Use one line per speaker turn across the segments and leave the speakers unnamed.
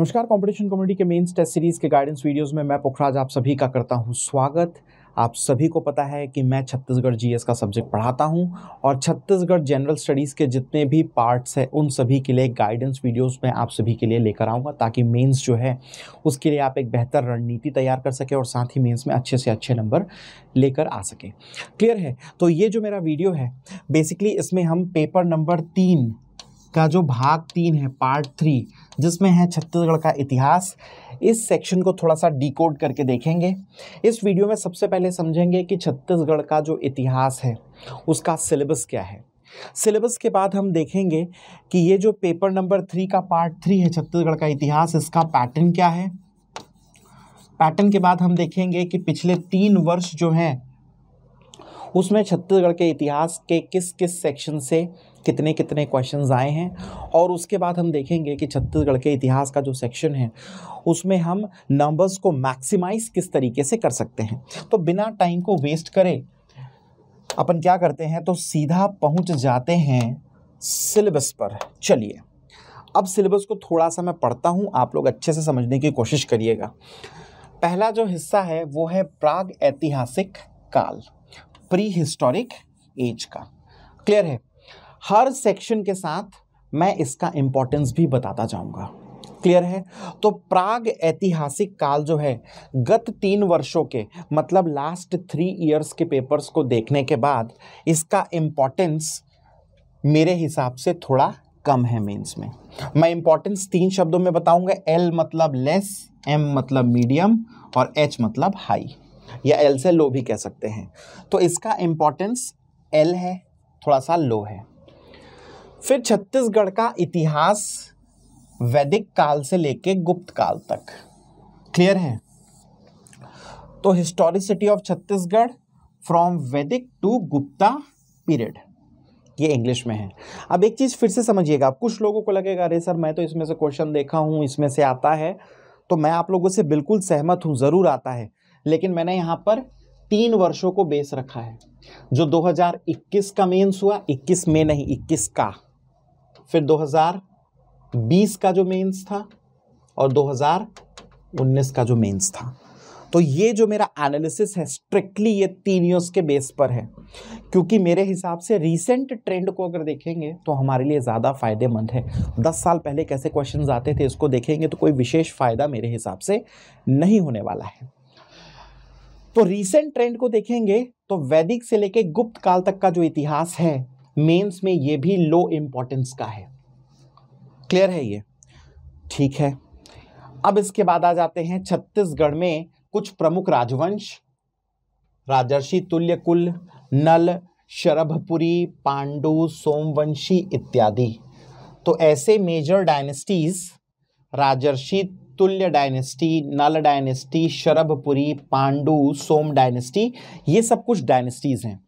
नमस्कार competition community के mains test series के गाइडेंस वीडियोस में मैं पुखराज आप सभी का करता हूं स्वागत आप सभी को पता है कि मैं छत्तीसगढ़ जीएस का सब्जेक्ट पढ़ाता हूं और छत्तीसगढ़ जनरल स्टडीज़ के जितने भी पार्ट्स हैं उन सभी के लिए गाइडेंस वीडियोस मैं आप सभी के लिए लेकर आऊँगा ताकि मेंस जो है उसके लिए आप एक बेहतर रणनीति तैयार कर सकें और साथ ही मेंस में अच्छे से अच्छे नंबर लेकर आ सकें क्लियर है तो ये जो मेरा वीडियो है बेसिकली इसमें हम पेपर नंबर तीन का जो भाग तीन है पार्ट थ्री जिसमें है छत्तीसगढ़ का इतिहास इस सेक्शन को थोड़ा सा डिकोड करके देखेंगे इस वीडियो में सबसे पहले समझेंगे कि छत्तीसगढ़ का जो इतिहास है उसका सिलेबस क्या है सिलेबस के बाद हम देखेंगे कि ये जो पेपर नंबर थ्री का पार्ट थ्री है छत्तीसगढ़ का इतिहास इसका पैटर्न क्या है पैटर्न के बाद हम देखेंगे कि पिछले तीन वर्ष जो हैं उसमें छत्तीसगढ़ के इतिहास के किस किस सेक्शन से कितने कितने क्वेश्चन आए हैं और उसके बाद हम देखेंगे कि छत्तीसगढ़ के इतिहास का जो सेक्शन है उसमें हम नंबर्स को मैक्सिमाइज किस तरीके से कर सकते हैं तो बिना टाइम को वेस्ट करें अपन क्या करते हैं तो सीधा पहुंच जाते हैं सिलेबस पर चलिए अब सिलेबस को थोड़ा सा मैं पढ़ता हूँ आप लोग अच्छे से समझने की कोशिश करिएगा पहला जो हिस्सा है वो है प्राग ऐतिहासिक काल प्री हिस्टोरिक एज का क्लियर है हर सेक्शन के साथ मैं इसका इम्पोर्टेंस भी बताता जाऊंगा क्लियर है तो प्राग ऐतिहासिक काल जो है गत तीन वर्षों के मतलब लास्ट थ्री इयर्स के पेपर्स को देखने के बाद इसका इम्पोर्टेंस मेरे हिसाब से थोड़ा कम है मेंस में मैं इम्पोर्टेंस तीन शब्दों में बताऊंगा एल मतलब लेस एम मतलब मीडियम और एच मतलब हाई या एल से लो भी कह सकते हैं तो इसका इम्पोर्टेंस एल है थोड़ा सा लो है फिर छत्तीसगढ़ का इतिहास वैदिक काल से लेके गुप्त काल तक क्लियर है तो historicity of Chhattisgarh from Vedic to Gupta period ये इंग्लिश में है अब एक चीज़ फिर से समझिएगा कुछ लोगों को लगेगा अरे सर मैं तो इसमें से क्वेश्चन देखा हूं इसमें से आता है तो मैं आप लोगों से बिल्कुल सहमत हूँ ज़रूर आता है लेकिन मैंने यहां पर तीन वर्षों को बेस रखा है जो 2021 का मेन्स हुआ 21 में नहीं 21 का फिर 2020 का जो मेंस था और 2019 का जो मेंस था तो ये जो मेरा एनालिसिस है स्ट्रिक्टली ये तीन ईयर्स के बेस पर है क्योंकि मेरे हिसाब से रीसेंट ट्रेंड को अगर देखेंगे तो हमारे लिए ज़्यादा फायदेमंद है दस साल पहले कैसे क्वेश्चन आते थे इसको देखेंगे तो कोई विशेष फ़ायदा मेरे हिसाब से नहीं होने वाला है तो रीसेंट ट्रेंड को देखेंगे तो वैदिक से लेके गुप्त काल तक का जो इतिहास है मेंस में ये भी लो इम्पोर्टेंस का है क्लियर है ये ठीक है अब इसके बाद आ जाते हैं छत्तीसगढ़ में कुछ प्रमुख राजवंश राजर्षि तुल्य कुल नल शरभपुरी पांडु सोमवंशी इत्यादि तो ऐसे major dynasties Rajarshi Tulya dynasty Nala dynasty Sharabhpuri Pandu Som dynasty ये सब कुछ डायनेस्टीज हैं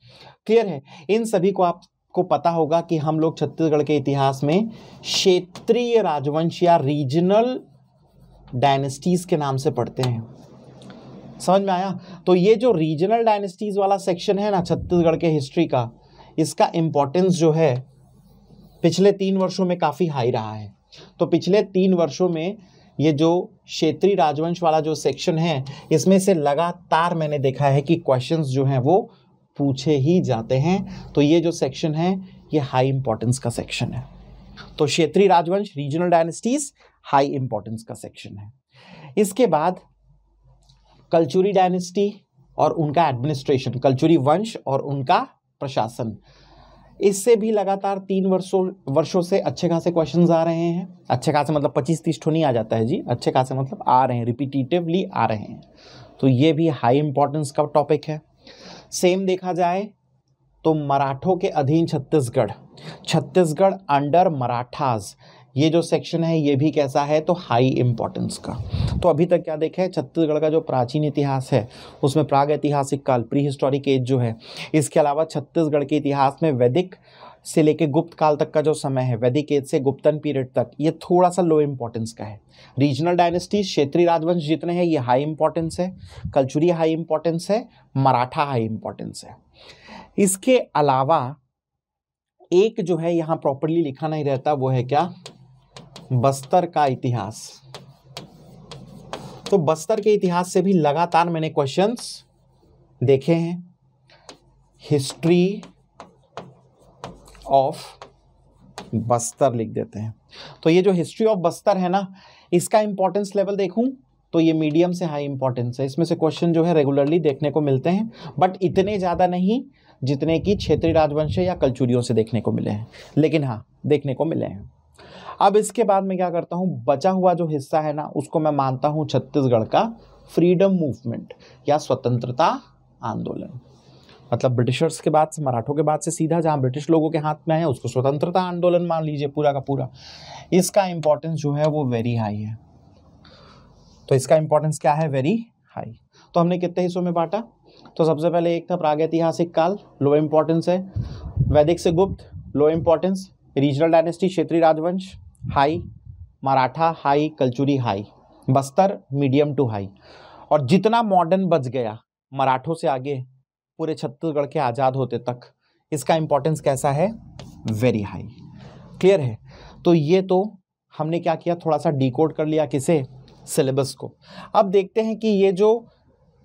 क्लियर है इन सभी को आप को पता होगा कि हम लोग छत्तीसगढ़ के इतिहास में क्षेत्रीय राजवंश या रीजनल डायनेस्टीज़ के नाम से पढ़ते हैं समझ में आया तो ये जो रीजनल डायनेस्टीज़ वाला सेक्शन है ना छत्तीसगढ़ के हिस्ट्री का इसका इम्पोर्टेंस जो है पिछले तीन वर्षों में काफ़ी हाई रहा है तो पिछले तीन वर्षों में ये जो क्षेत्रीय राजवंश वाला जो सेक्शन है इसमें से लगातार मैंने देखा है कि क्वेश्चंस जो हैं वो पूछे ही जाते हैं तो ये जो सेक्शन है ये हाई इंपॉर्टेंस का सेक्शन है तो क्षेत्रीय राजवंश रीजनल डायनेस्टीज हाई इंपॉर्टेंस का सेक्शन है इसके बाद कल्चुरी डायनेस्टी और उनका एडमिनिस्ट्रेशन कल्चुरी वंश और उनका प्रशासन इससे भी लगातार तीन वर्षों वर्षों से अच्छे खासे क्वेश्चंस आ रहे हैं अच्छे खासे मतलब पच्चीस तीस नहीं आ जाता है जी अच्छे खासे मतलब आ रहे हैं रिपीटिटिवली आ रहे हैं तो ये भी हाई इंपॉर्टेंस का टॉपिक है सेम देखा जाए तो मराठों के अधीन छत्तीसगढ़ छत्तीसगढ़ अंडर मराठास ये जो सेक्शन है ये भी कैसा है तो हाई इम्पोर्टेंस का तो अभी तक क्या देखें छत्तीसगढ़ का जो प्राचीन इतिहास है उसमें प्राग ऐतिहासिक काल प्री हिस्टोरिक एज जो है इसके अलावा छत्तीसगढ़ के इतिहास में वैदिक से लेके गुप्त काल तक का जो समय है वैदिक एज से गुप्तन पीरियड तक ये थोड़ा सा लो इंपॉर्टेंस का है रीजनल डायनेस्टीज क्षेत्रीय राजवंश जितने हैं ये हाई इम्पोर्टेंस है कल्चुरी हाई इंपॉर्टेंस है मराठा हाई इंपॉर्टेंस है इसके अलावा एक जो है यहाँ प्रॉपरली लिखा नहीं रहता वो है क्या बस्तर का इतिहास तो बस्तर के इतिहास से भी लगातार मैंने क्वेश्चंस देखे हैं हिस्ट्री ऑफ बस्तर लिख देते हैं तो ये जो हिस्ट्री ऑफ बस्तर है ना इसका इंपॉर्टेंस लेवल देखूं तो ये मीडियम से हाई इंपॉर्टेंस है इसमें से क्वेश्चन जो है रेगुलरली देखने को मिलते हैं बट इतने ज़्यादा नहीं जितने कि क्षेत्रीय राजवंश या कलचुरियों से देखने को मिले हैं लेकिन हाँ देखने को मिले हैं अब इसके बाद मैं क्या करता हूँ बचा हुआ जो हिस्सा है ना उसको मैं मानता हूँ छत्तीसगढ़ का फ्रीडम मूवमेंट या स्वतंत्रता आंदोलन मतलब ब्रिटिशर्स के बाद से मराठों के बाद से सीधा जहाँ ब्रिटिश लोगों के हाथ में है उसको स्वतंत्रता आंदोलन मान लीजिए पूरा का पूरा इसका इंपॉर्टेंस जो है वो वेरी हाई है तो इसका इंपॉर्टेंस क्या है वेरी हाई तो हमने कितने हिस्सों में बांटा तो सबसे पहले एक था प्रागैतिहासिक काल लो इम्पोर्टेंस है वैदिक से गुप्त लो इम्पोर्टेंस रीजनल डायनेस्टी क्षेत्रीय राजवंश high Maratha high Kalchuri high Bastar medium to high और जितना मॉडर्न बच गया मराठों से आगे पूरे छत्तीसगढ़ के आज़ाद होते तक इसका इम्पोर्टेंस कैसा है वेरी हाई क्लियर है तो ये तो हमने क्या किया थोड़ा सा डिकोड कर लिया किसे सिलेबस को अब देखते हैं कि ये जो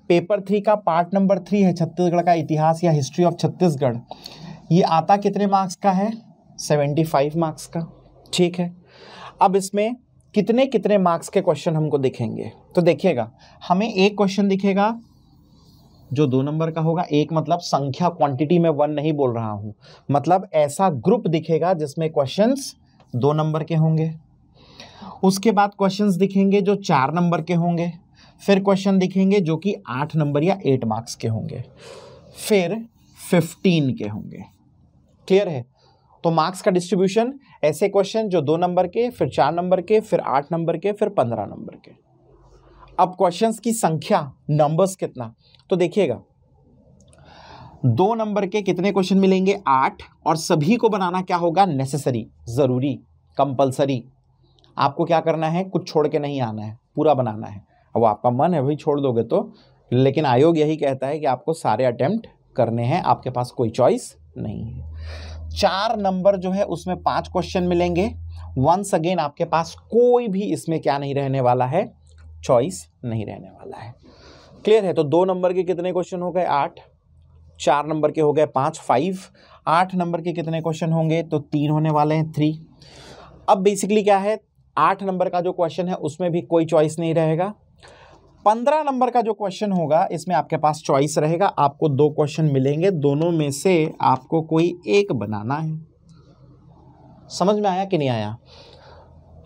पेपर थ्री का पार्ट नंबर थ्री है छत्तीसगढ़ का इतिहास या हिस्ट्री ऑफ छत्तीसगढ़ ये आता कितने मार्क्स का है सेवेंटी फाइव मार्क्स का ठीक है अब इसमें कितने कितने मार्क्स के क्वेश्चन हमको दिखेंगे तो देखिएगा हमें एक क्वेश्चन दिखेगा जो दो नंबर का होगा एक मतलब संख्या क्वांटिटी में वन नहीं बोल रहा हूं मतलब ऐसा ग्रुप दिखेगा जिसमें क्वेश्चंस दो नंबर के होंगे उसके बाद क्वेश्चंस दिखेंगे जो चार नंबर के होंगे फिर क्वेश्चन दिखेंगे जो कि आठ नंबर या एट मार्क्स के होंगे फिर फिफ्टीन के होंगे क्लियर है तो मार्क्स का डिस्ट्रीब्यूशन ऐसे क्वेश्चन जो दो नंबर के फिर चार नंबर के फिर आठ नंबर के फिर पंद्रह नंबर के अब क्वेश्चंस की संख्या नंबर्स कितना तो देखिएगा दो नंबर के कितने क्वेश्चन मिलेंगे आठ और सभी को बनाना क्या होगा नेसेसरी ज़रूरी कंपलसरी आपको क्या करना है कुछ छोड़ के नहीं आना है पूरा बनाना है अब आपका मन है भाई छोड़ दोगे तो लेकिन आयोग यही कहता है कि आपको सारे अटेम्प्ट करने हैं आपके पास कोई चॉइस नहीं है चार नंबर जो है उसमें पांच क्वेश्चन मिलेंगे वंस अगेन आपके पास कोई भी इसमें क्या नहीं रहने वाला है चॉइस नहीं रहने वाला है क्लियर है तो दो नंबर के कितने क्वेश्चन हो गए आठ चार नंबर के हो गए पाँच फाइव आठ नंबर के कितने क्वेश्चन होंगे तो तीन होने वाले हैं थ्री अब बेसिकली क्या है आठ नंबर का जो क्वेश्चन है उसमें भी कोई चॉइस नहीं रहेगा पंद्रह नंबर का जो क्वेश्चन होगा इसमें आपके पास चॉइस रहेगा आपको दो क्वेश्चन मिलेंगे दोनों में से आपको कोई एक बनाना है समझ में आया कि नहीं आया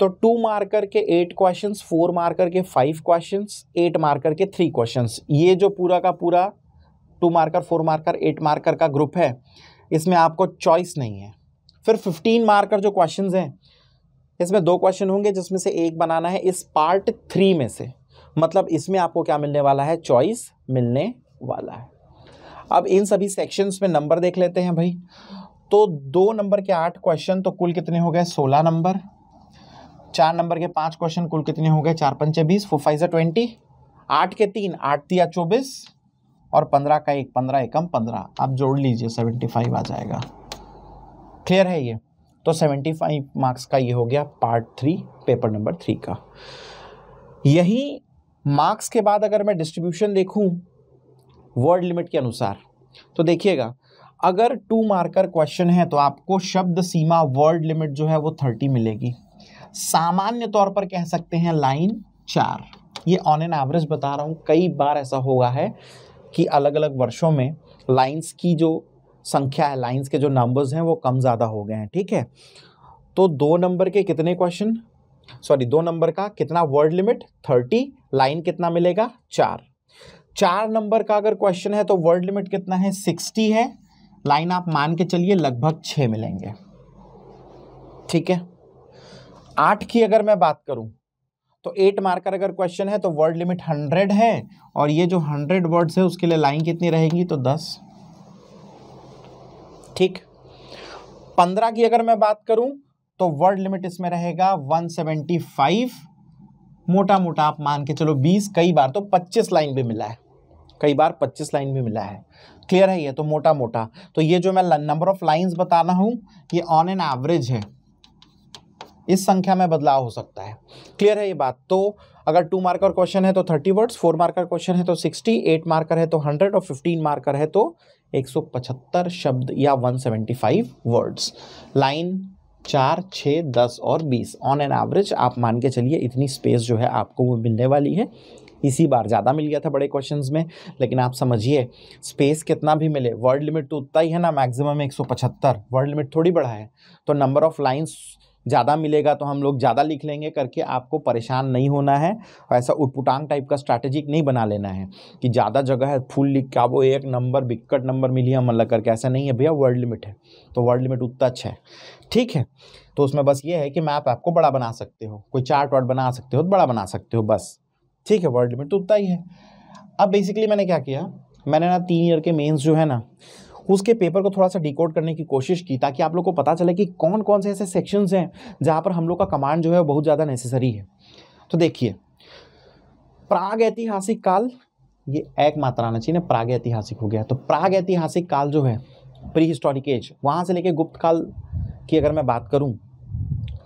तो टू मार्कर के एट क्वेश्चन फोर मार्कर के फाइव क्वेश्चन एट मार्कर के थ्री क्वेश्चन ये जो पूरा का पूरा two marker four marker eight marker का ग्रुप है इसमें आपको चॉइस नहीं है फिर फिफ्टीन मार्कर जो क्वेश्चन हैं इसमें दो क्वेश्चन होंगे जिसमें से एक बनाना है इस पार्ट थ्री में से मतलब इसमें आपको क्या मिलने वाला है चॉइस मिलने वाला है अब इन सभी सेक्शंस में नंबर देख लेते हैं भाई तो दो नंबर के आठ क्वेश्चन तो कुल कितने हो गए सोलह नंबर चार नंबर के पांच क्वेश्चन कुल कितने हो गए चार पंचे बीस फोर फाइव ट्वेंटी आठ के तीन आठ तिया चौबीस और पंद्रह का एक पंद्रह एकम पंद्रह आप जोड़ लीजिए सेवेंटी फाइव आ जाएगा क्लियर है ये तो सेवेंटी फाइव मार्क्स का ये हो गया part three paper number three का यही मार्क्स के बाद अगर मैं डिस्ट्रीब्यूशन देखू वर्ड लिमिट के अनुसार तो देखिएगा अगर टू मार्कर क्वेश्चन है तो आपको शब्द सीमा वर्ड लिमिट जो है वो थर्टी मिलेगी सामान्य तौर पर कह सकते हैं लाइन चार ये ऑन एन एवरेज बता रहा हूँ कई बार ऐसा हुआ है कि अलग अलग वर्षों में लाइंस की जो संख्या है लाइंस के जो नंबर्स हैं वो कम ज़्यादा हो गए हैं ठीक है तो दो नंबर के कितने क्वेश्चन सॉरी दो नंबर का कितना वर्ड लिमिट थर्टी लाइन कितना मिलेगा चार चार नंबर का अगर क्वेश्चन है तो वर्ड लिमिट कितना है सिक्सटी है लाइन आप मान के चलिए लगभग छः मिलेंगे ठीक है आठ की अगर मैं बात करूं तो एट मार्कर अगर क्वेश्चन है तो वर्ड लिमिट हंड्रेड है और ये जो हंड्रेड वर्ड्स है उसके लिए लाइन कितनी रहेगी तो दस ठीक पंद्रह की अगर मैं बात करूं तो वर्ड लिमिट इसमें रहेगा वन सेवेंटी फाइव मोटा मोटा आप मान के चलो बीस कई बार तो पच्चीस लाइन भी मिला है कई बार पच्चीस लाइन भी मिला है क्लियर है ये तो मोटा मोटा तो ये जो मैं नंबर ऑफ लाइंस बताना हूँ ये ऑन एन एवरेज है इस संख्या में बदलाव हो सकता है क्लियर है ये बात तो अगर टू मार्कर क्वेश्चन है तो thirty words four marker question है तो सिक्सटी एट मार्कर है तो हंड्रेड और फिफ्टीन मार्कर है तो एक सौ पचहत्तर शब्द या one seventy five words line चार छः दस और बीस ऑन एन एवरेज आप मान के चलिए इतनी स्पेस जो है आपको वो मिलने वाली है इसी बार ज़्यादा मिल गया था बड़े क्वेश्चंस में लेकिन आप समझिए स्पेस कितना भी मिले वर्ड लिमिट तो उतना ही है ना मैक्सिमम 175 वर्ड लिमिट थोड़ी बढ़ा है तो नंबर ऑफ लाइंस ज़्यादा मिलेगा तो हम लोग ज़्यादा लिख लेंगे करके आपको परेशान नहीं होना है और ऐसा उटपुटांग टाइप का स्ट्रैटेजिक नहीं बना लेना है कि ज़्यादा जगह है फुल लिख क्या वो एक नंबर बिकट नंबर मिली हम मतलब करके ऐसा नहीं है भैया वर्ल्ड लिमिट है तो वर्ल्ड लिमिट उतना अच्छा है ठीक है तो उसमें बस ये है कि मैप आपको बड़ा बना सकते हो कोई चार्ट वार्ट बना सकते हो तो बड़ा बना सकते हो बस ठीक है वर्ल्ड लिमिट तो उतना ही है अब बेसिकली मैंने क्या किया मैंने ना तीन ईयर के मेन्स जो है ना उसके पेपर को थोड़ा सा डिकोड करने की कोशिश की ताकि आप लोग को पता चले कि कौन कौन से ऐसे सेक्शन हैं जहाँ पर हम लोग का कमांड जो है बहुत ज़्यादा नेसेसरी है तो देखिए प्राग ऐतिहासिक काल ये एक मात्रा आना चाहिए ना प्राग ऐतिहासिक हो गया तो प्राग ऐतिहासिक काल जो है प्री हिस्टोरिक एज वहाँ से लेके गुप्त काल की अगर मैं बात करूँ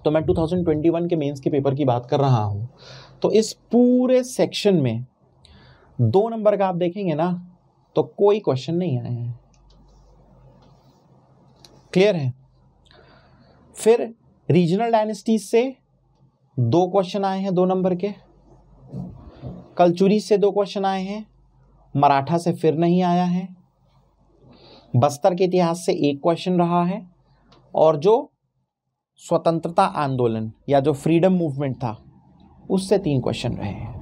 तो मैं 2021 के मेंस के पेपर की बात कर रहा हूँ तो इस पूरे सेक्शन में दो नंबर का आप देखेंगे ना तो कोई क्वेश्चन नहीं आया है क्लियर है फिर रीजनल डायनेस्टीज से दो क्वेश्चन आए हैं दो नंबर के कलचुरी से दो क्वेश्चन आए हैं मराठा से फिर नहीं आया है बस्तर के इतिहास से एक क्वेश्चन रहा है और जो स्वतंत्रता आंदोलन या जो फ्रीडम मूवमेंट था उससे तीन क्वेश्चन रहे हैं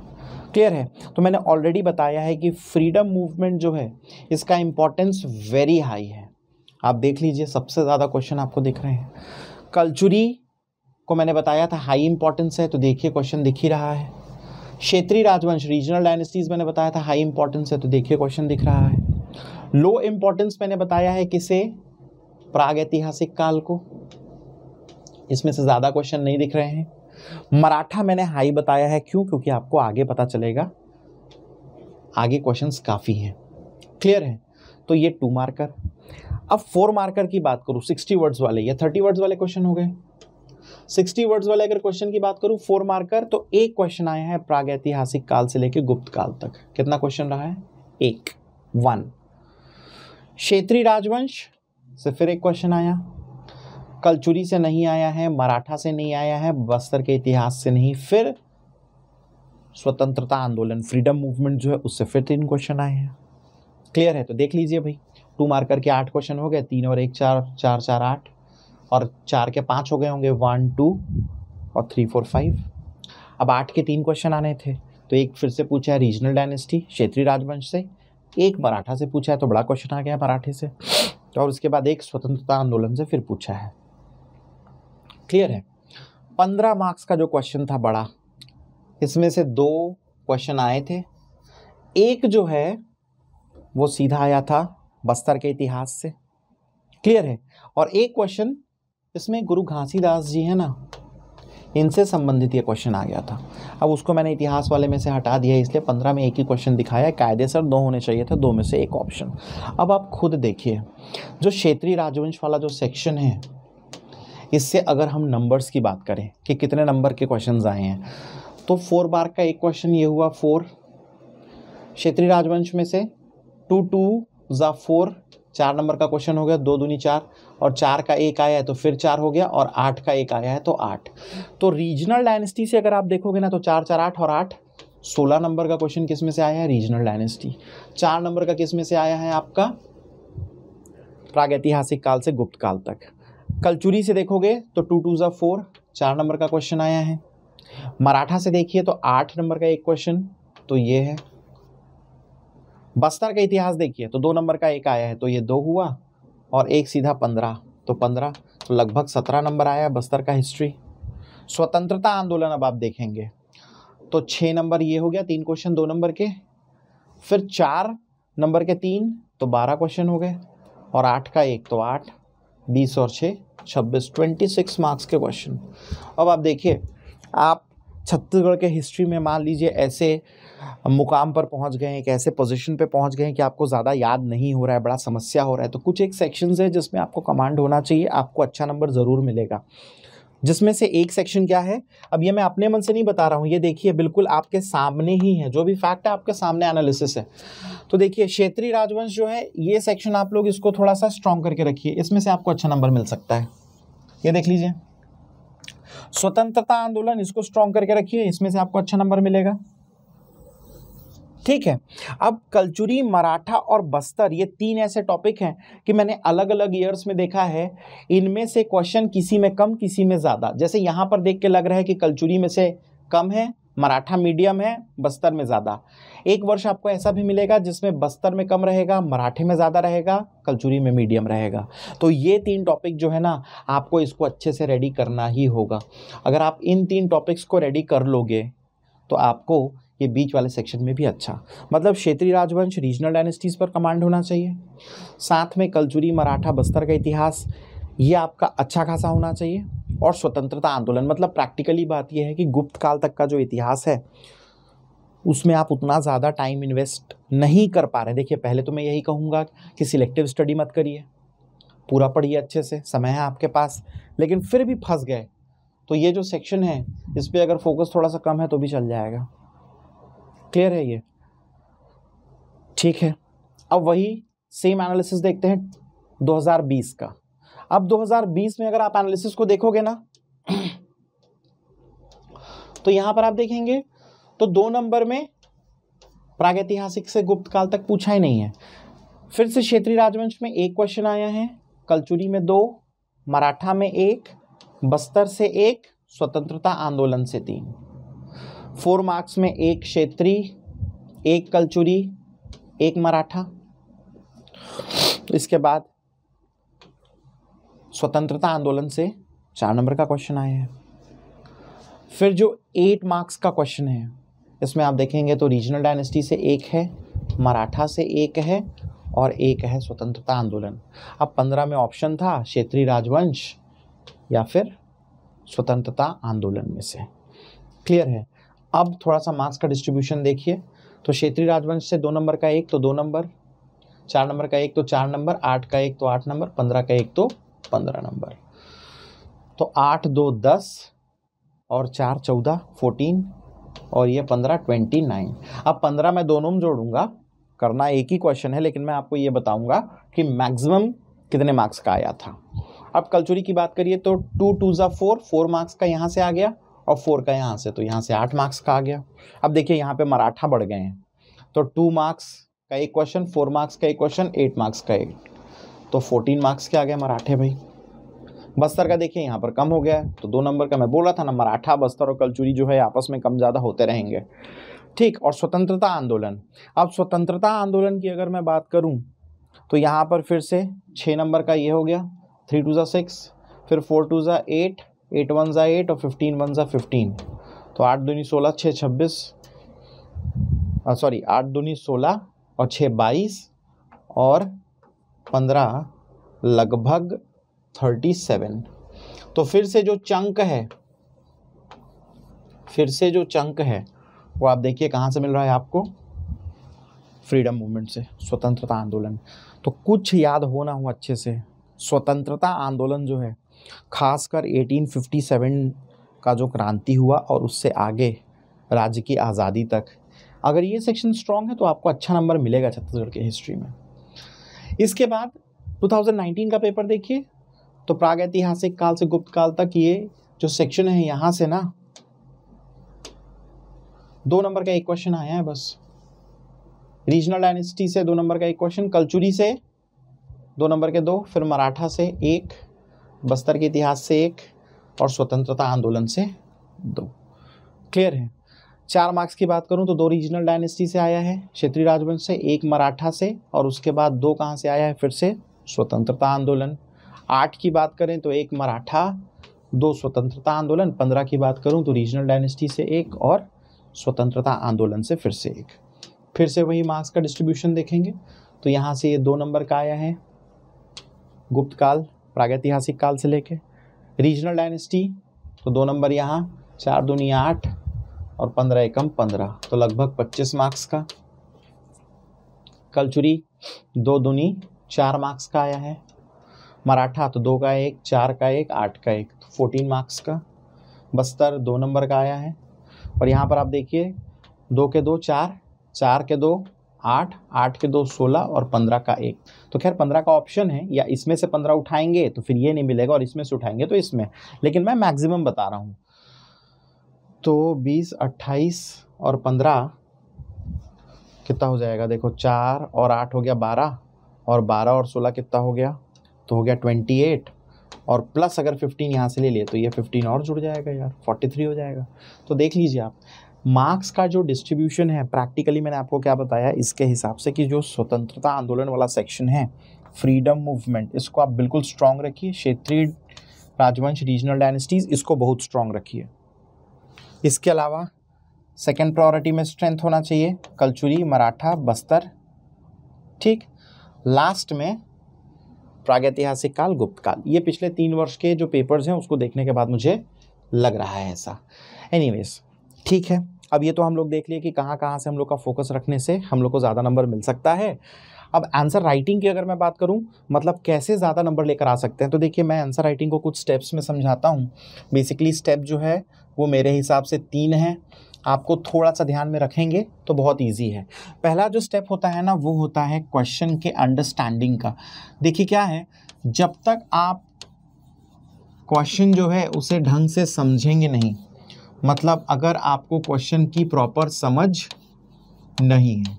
क्लियर है तो मैंने ऑलरेडी बताया है कि फ्रीडम मूवमेंट जो है इसका इम्पोर्टेंस वेरी हाई है आप देख लीजिए सबसे ज़्यादा क्वेश्चन आपको दिख रहे हैं कल्चुरी को मैंने बताया था हाई इंपॉर्टेंस है तो देखिए क्वेश्चन दिख ही रहा है क्षेत्रीय राजवंश रीजनल डायनेस्टीज मैंने बताया था हाई इंपॉर्टेंस है तो देखिए क्वेश्चन दिख रहा है लो इम्पॉर्टेंस मैंने बताया है किसे प्रागैतिहासिक काल को इसमें से ज़्यादा क्वेश्चन नहीं दिख रहे हैं मराठा मैंने हाई बताया है क्यों क्योंकि आपको आगे पता चलेगा आगे क्वेश्चंस काफ़ी हैं क्लियर है तो ये टू मार्कर अब फोर मार्कर की बात करूँ सिक्सटी वर्ड्स वाले या थर्टी वर्ड्स वाले क्वेश्चन हो गए सिक्सटी वर्ड्स वाले अगर क्वेश्चन की बात करूँ फोर मार्कर तो एक क्वेश्चन आया है प्रागैतिहासिक काल से लेकर गुप्त काल तक कितना क्वेश्चन रहा है एक वन क्षेत्रीय राजवंश से फिर एक क्वेश्चन आया कलचुरी से नहीं आया है मराठा से नहीं आया है बस्तर के इतिहास से नहीं फिर स्वतंत्रता आंदोलन फ्रीडम मूवमेंट जो है उससे फिर तीन क्वेश्चन आए हैं क्लियर है तो देख लीजिए भाई टू मार्कर के आठ क्वेश्चन हो गए तीन और एक चार चार चार आठ और चार के पाँच हो गए होंगे वन टू और थ्री फोर फाइव अब आठ के तीन क्वेश्चन आने थे तो एक फिर से पूछा है रीजनल डायनेस्टी क्षेत्रीय राजवंश से एक मराठा से पूछा है तो बड़ा क्वेश्चन आ गया मराठे से तो और उसके बाद एक स्वतंत्रता आंदोलन से फिर पूछा है क्लियर है पंद्रह मार्क्स का जो क्वेश्चन था बड़ा इसमें से दो क्वेश्चन आए थे एक जो है वो सीधा आया था बस्तर के इतिहास से क्लियर है और एक क्वेश्चन इसमें गुरु घासीदास जी है ना इनसे संबंधित ये क्वेश्चन आ गया था अब उसको मैंने इतिहास वाले में से हटा दिया इसलिए पंद्रह में एक ही क्वेश्चन दिखाया कायदे सर दो होने चाहिए थे दो में से एक ऑप्शन अब आप खुद देखिए जो क्षेत्रीय राजवंश वाला जो सेक्शन है इससे अगर हम नंबर्स की बात करें कि कितने नंबर के क्वेश्चन आए हैं तो फोर बार का एक क्वेश्चन ये हुआ फोर क्षेत्रीय राजवंश में से टू टू ज़ा फोर चार नंबर का क्वेश्चन हो गया दो दूनी चार और चार का एक आया है तो फिर चार हो गया और आठ का एक आया है तो आठ तो रीजनल डायनेस्टी से अगर आप देखोगे ना तो चार चार आठ और आठ सोलह नंबर का क्वेश्चन किस में से आया है रीजनल डायनेस्टी चार नंबर का किस में से आया है आपका प्रागैतिहासिक काल से गुप्त काल तक कलचुरी से देखोगे तो टू टू ज़ा फोर चार नंबर का क्वेश्चन आया है मराठा से देखिए तो आठ नंबर का एक क्वेश्चन तो ये है बस्तर का इतिहास देखिए तो दो नंबर का एक आया है तो ये दो हुआ और एक सीधा पंद्रह तो पंद्रह तो लगभग सत्रह नंबर आया बस्तर का हिस्ट्री स्वतंत्रता आंदोलन अब आप देखेंगे तो छः नंबर ये हो गया तीन क्वेश्चन दो नंबर के फिर चार नंबर के तीन तो बारह क्वेश्चन हो गए और आठ का एक तो आठ बीस और छः छब्बीस ट्वेंटी सिक्स मार्क्स के क्वेश्चन अब आप देखिए आप छत्तीसगढ़ के हिस्ट्री में मान लीजिए ऐसे मुकाम पर पहुंच गए हैं एक ऐसे पोजीशन पे पहुंच गए हैं कि आपको ज़्यादा याद नहीं हो रहा है बड़ा समस्या हो रहा है तो कुछ एक सेक्शंस है जिसमें आपको कमांड होना चाहिए आपको अच्छा नंबर ज़रूर मिलेगा जिसमें से एक सेक्शन क्या है अब ये मैं अपने मन से नहीं बता रहा हूँ ये देखिए बिल्कुल आपके सामने ही है जो भी फैक्ट है आपके सामने एनालिसिस है तो देखिए क्षेत्रीय राजवंश जो है ये सेक्शन आप लोग इसको थोड़ा सा स्ट्रॉन्ग करके रखिए इसमें से आपको अच्छा नंबर मिल सकता है ये देख लीजिए स्वतंत्रता आंदोलन इसको स्ट्रॉन्ग करके रखिए इसमें से आपको अच्छा नंबर मिलेगा ठीक है अब कल्चुरी मराठा और बस्तर ये तीन ऐसे टॉपिक हैं कि मैंने अलग अलग ईयर्स में देखा है इनमें से क्वेश्चन किसी में कम किसी में ज़्यादा जैसे यहाँ पर देख के लग रहा है कि कल्चुरी में से कम है मराठा मीडियम है बस्तर में ज़्यादा एक वर्ष आपको ऐसा भी मिलेगा जिसमें बस्तर में कम रहेगा मराठे में ज़्यादा रहेगा कल्चुरी में मीडियम रहेगा तो ये तीन टॉपिक जो है ना आपको इसको अच्छे से रेडी करना ही होगा अगर आप इन तीन टॉपिक्स को रेडी कर लोगे तो आपको ये बीच वाले सेक्शन में भी अच्छा मतलब क्षेत्रीय राजवंश रीजनल डायनेस्टीज़ पर कमांड होना चाहिए साथ में कलचुरी मराठा बस्तर का इतिहास ये आपका अच्छा खासा होना चाहिए और स्वतंत्रता आंदोलन मतलब प्रैक्टिकली बात यह है कि गुप्त काल तक का जो इतिहास है उसमें आप उतना ज़्यादा टाइम इन्वेस्ट नहीं कर पा रहे देखिए पहले तो मैं यही कहूँगा कि सिलेक्टिव स्टडी मत करिए पूरा पढ़िए अच्छे से समय है आपके पास लेकिन फिर भी फंस गए तो ये जो सेक्शन है इस पर अगर फोकस थोड़ा सा कम है तो भी चल जाएगा क्लियर है ये ठीक है अब वही सेम एनालिसिस देखते हैं 2020 का अब 2020 में अगर आप एनालिसिस को देखोगे ना तो यहां पर आप देखेंगे तो दो नंबर में प्रागैतिहासिक से गुप्त काल तक पूछा ही नहीं है फिर से क्षेत्रीय राजवंश में एक क्वेश्चन आया है कलचुरी में दो मराठा में एक बस्तर से एक स्वतंत्रता आंदोलन से तीन फोर मार्क्स में एक क्षेत्री एक कलचुरी एक मराठा इसके बाद स्वतंत्रता आंदोलन से चार नंबर का क्वेश्चन आया है फिर जो एट मार्क्स का क्वेश्चन है इसमें आप देखेंगे तो रीजनल डायनेस्टी से एक है मराठा से एक है और एक है स्वतंत्रता आंदोलन अब पंद्रह में ऑप्शन था क्षेत्रीय राजवंश या फिर स्वतंत्रता आंदोलन में से क्लियर है अब थोड़ा सा मार्क्स का डिस्ट्रीब्यूशन देखिए तो क्षेत्रीय राजवंश से दो नंबर का एक तो दो नंबर चार नंबर का एक तो चार नंबर आठ का एक तो आठ नंबर पंद्रह का एक तो पंद्रह नंबर तो आठ दो दस और चार चौदह फोर्टीन और ये पंद्रह ट्वेंटी नाइन अब पंद्रह मैं दोनों में जोड़ूंगा करना एक ही क्वेश्चन है लेकिन मैं आपको ये बताऊंगा कि मैक्सिमम कितने मार्क्स का आया था अब कलचुरी की बात करिए तो टू टू ज़ा फोर फोर मार्क्स का यहाँ से आ गया और फोर का यहाँ से तो यहाँ से आठ मार्क्स का आ गया अब देखिए यहाँ पे मराठा बढ़ गए हैं तो टू मार्क्स का एक क्वेश्चन फोर मार्क्स का एक क्वेश्चन एट मार्क्स का एक तो फोर्टीन मार्क्स के आ गए मराठे भाई बस्तर का देखिए यहाँ पर कम हो गया है तो दो नंबर का मैं बोल रहा था ना मराठा बस्तर और कलचुरी जो है आपस में कम ज़्यादा होते रहेंगे ठीक और स्वतंत्रता आंदोलन अब स्वतंत्रता आंदोलन की अगर मैं बात करूँ तो यहाँ पर फिर से छः नंबर का ये हो गया थ्री टू ज़ा सिक्स फिर फोर टू ज़ा एट एट वन ज़ा एट और फिफ्टीन वन ज़ा फिफ्टीन तो आठ दूनी सोलह छः छब्बीस सॉरी आठ दूनी सोलह और छः बाईस और पंद्रह लगभग थर्टी सेवन तो फिर से जो चंक है फिर से जो चंक है वो आप देखिए कहाँ से मिल रहा है आपको फ्रीडम मूवमेंट से स्वतंत्रता आंदोलन तो कुछ याद होना हो अच्छे से स्वतंत्रता आंदोलन जो है खासकर 1857 का जो क्रांति हुआ और उससे आगे राज्य की आज़ादी तक अगर ये सेक्शन स्ट्रांग है तो आपको अच्छा नंबर मिलेगा छत्तीसगढ़ के हिस्ट्री में इसके बाद 2019 का पेपर देखिए तो प्रागैतिहासिक काल से गुप्त काल तक ये जो सेक्शन है यहाँ से ना दो नंबर का एक क्वेश्चन आया है बस रीजनल डायनेस्टी से दो नंबर का एक क्वेश्चन कलचुरी से दो नंबर के दो फिर मराठा से एक बस्तर के इतिहास से एक और स्वतंत्रता आंदोलन से दो क्लियर है चार मार्क्स की बात करूं तो दो रीजनल डायनेस्टी से आया है क्षेत्रीय राजवंश से एक मराठा से और उसके बाद दो कहाँ से आया है फिर से स्वतंत्रता आंदोलन आठ की बात करें तो एक मराठा दो स्वतंत्रता आंदोलन पंद्रह की बात करूं तो रीजनल डायनेस्टी से एक और स्वतंत्रता आंदोलन से फिर से एक फिर से वही मार्क्स का डिस्ट्रीब्यूशन देखेंगे तो यहाँ से ये दो नंबर का आया है गुप्तकाल प्रागैतिहासिक काल से लेके रीजनल डायनेस्टी तो दो नंबर यहाँ चार दुनिया आठ और पंद्रह एकम पंद्रह तो लगभग पच्चीस मार्क्स का कलचुरी दो दुनी चार मार्क्स का आया है मराठा तो दो का एक चार का एक आठ का एक तो फोर्टीन मार्क्स का बस्तर दो नंबर का आया है और यहाँ पर आप देखिए दो के दो चार चार के दो आठ आठ के दो सोलह और पंद्रह का एक तो खैर पंद्रह का ऑप्शन है या इसमें से पंद्रह उठाएंगे तो फिर ये नहीं मिलेगा और इसमें से उठाएंगे तो इसमें लेकिन मैं मैक्सिमम बता रहा हूँ तो बीस अट्ठाईस और पंद्रह कितना हो जाएगा देखो चार और आठ हो गया बारह और बारह और सोलह कितना हो गया तो हो गया ट्वेंटी एट और प्लस अगर फिफ्टीन यहाँ से ले लिए तो ये फिफ्टीन और जुड़ जाएगा यार फोर्टी थ्री हो जाएगा तो देख लीजिए आप मार्क्स का जो डिस्ट्रीब्यूशन है प्रैक्टिकली मैंने आपको क्या बताया इसके हिसाब से कि जो स्वतंत्रता आंदोलन वाला सेक्शन है फ्रीडम मूवमेंट इसको आप बिल्कुल स्ट्रांग रखिए क्षेत्रीय राजवंश रीजनल डायनेस्टीज़ इसको बहुत स्ट्रांग रखिए इसके अलावा सेकेंड प्रायोरिटी में स्ट्रेंथ होना चाहिए कल्चुरी मराठा बस्तर ठीक लास्ट में प्रागैतिहासिक काल गुप्त काल ये पिछले तीन वर्ष के जो पेपर्स हैं उसको देखने के बाद मुझे लग रहा है ऐसा एनीवेज ठीक है अब ये तो हम लोग देख लिए कि कहाँ कहाँ से हम लोग का फोकस रखने से हम लोग को ज़्यादा नंबर मिल सकता है अब आंसर राइटिंग की अगर मैं बात करूं मतलब कैसे ज़्यादा नंबर लेकर आ सकते हैं तो देखिए मैं आंसर राइटिंग को कुछ स्टेप्स में समझाता हूं बेसिकली स्टेप जो है वो मेरे हिसाब से तीन हैं आपको थोड़ा सा ध्यान में रखेंगे तो बहुत इजी है पहला जो स्टेप होता है ना वो होता है क्वेश्चन के अंडरस्टैंडिंग का देखिए क्या है जब तक आप क्वेश्चन जो है उसे ढंग से समझेंगे नहीं मतलब अगर आपको क्वेश्चन की प्रॉपर समझ नहीं है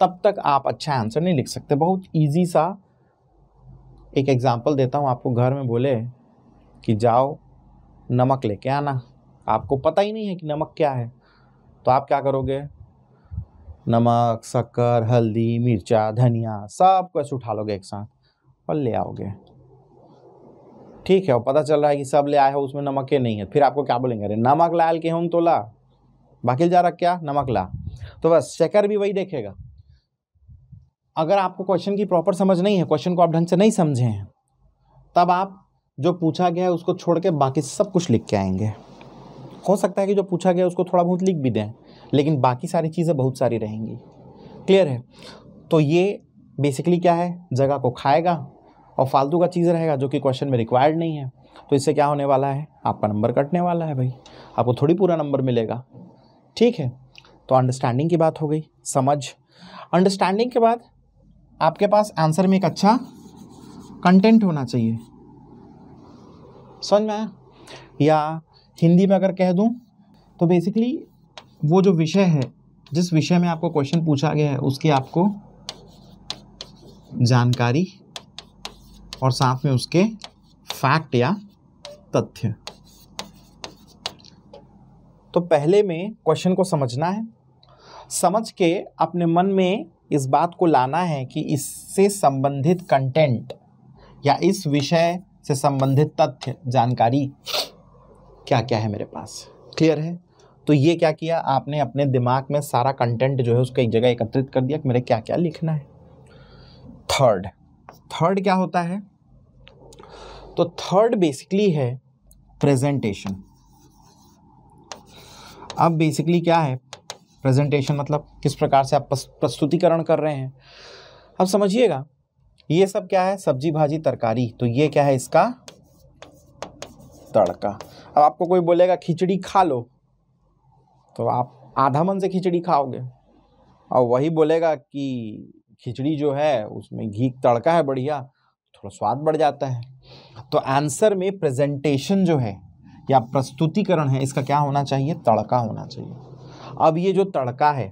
तब तक आप अच्छा आंसर नहीं लिख सकते बहुत इजी सा एक एग्ज़ाम्पल देता हूँ आपको घर में बोले कि जाओ नमक लेके आना आपको पता ही नहीं है कि नमक क्या है तो आप क्या करोगे नमक शक्कर हल्दी मिर्चा धनिया सब कुछ उठा लोगे एक साथ और ले आओगे ठीक है और पता चल रहा है कि सब ले आए हो उसमें नमक नहीं है फिर आपको क्या बोलेंगे अरे नमक लाल के हम तो ला बाकी जा रहा क्या नमक ला तो बस चेकर भी वही देखेगा अगर आपको क्वेश्चन की प्रॉपर समझ नहीं है क्वेश्चन को आप ढंग से नहीं समझे हैं तब आप जो पूछा गया है उसको छोड़ के बाकी सब कुछ लिख के आएंगे हो सकता है कि जो पूछा गया उसको थोड़ा बहुत लिख भी दें लेकिन बाकी सारी चीज़ें बहुत सारी रहेंगी क्लियर है तो ये बेसिकली क्या है जगह को खाएगा और फालतू का चीज़ रहेगा जो कि क्वेश्चन में रिक्वायर्ड नहीं है तो इससे क्या होने वाला है आपका नंबर कटने वाला है भाई आपको थोड़ी पूरा नंबर मिलेगा ठीक है तो अंडरस्टैंडिंग की बात हो गई समझ अंडरस्टैंडिंग के बाद आपके पास आंसर में एक अच्छा कंटेंट होना चाहिए समझ में या हिंदी में अगर कह दूँ तो बेसिकली वो जो विषय है जिस विषय में आपको क्वेश्चन पूछा गया है उसकी आपको जानकारी और साथ में उसके फैक्ट या तथ्य तो पहले में क्वेश्चन को समझना है समझ के अपने मन में इस बात को लाना है कि इससे संबंधित कंटेंट या इस विषय से संबंधित तथ्य जानकारी क्या क्या है मेरे पास क्लियर है तो ये क्या किया आपने अपने दिमाग में सारा कंटेंट जो है उसको एक जगह एकत्रित कर दिया कि मेरे क्या क्या लिखना है थर्ड थर्ड क्या होता है तो थर्ड बेसिकली है प्रेजेंटेशन अब बेसिकली क्या है प्रेजेंटेशन मतलब किस प्रकार से आप प्रस्तुतिकरण कर रहे हैं अब समझिएगा ये सब क्या है सब्जी भाजी तरकारी तो ये क्या है इसका तड़का अब आपको कोई बोलेगा खिचड़ी खा लो तो आप आधा मन से खिचड़ी खाओगे और वही बोलेगा कि खिचड़ी जो है उसमें घी तड़का है बढ़िया थोड़ा स्वाद बढ़ जाता है तो आंसर में प्रेजेंटेशन जो है या प्रस्तुतिकरण है इसका क्या होना चाहिए तड़का होना चाहिए अब ये जो तड़का है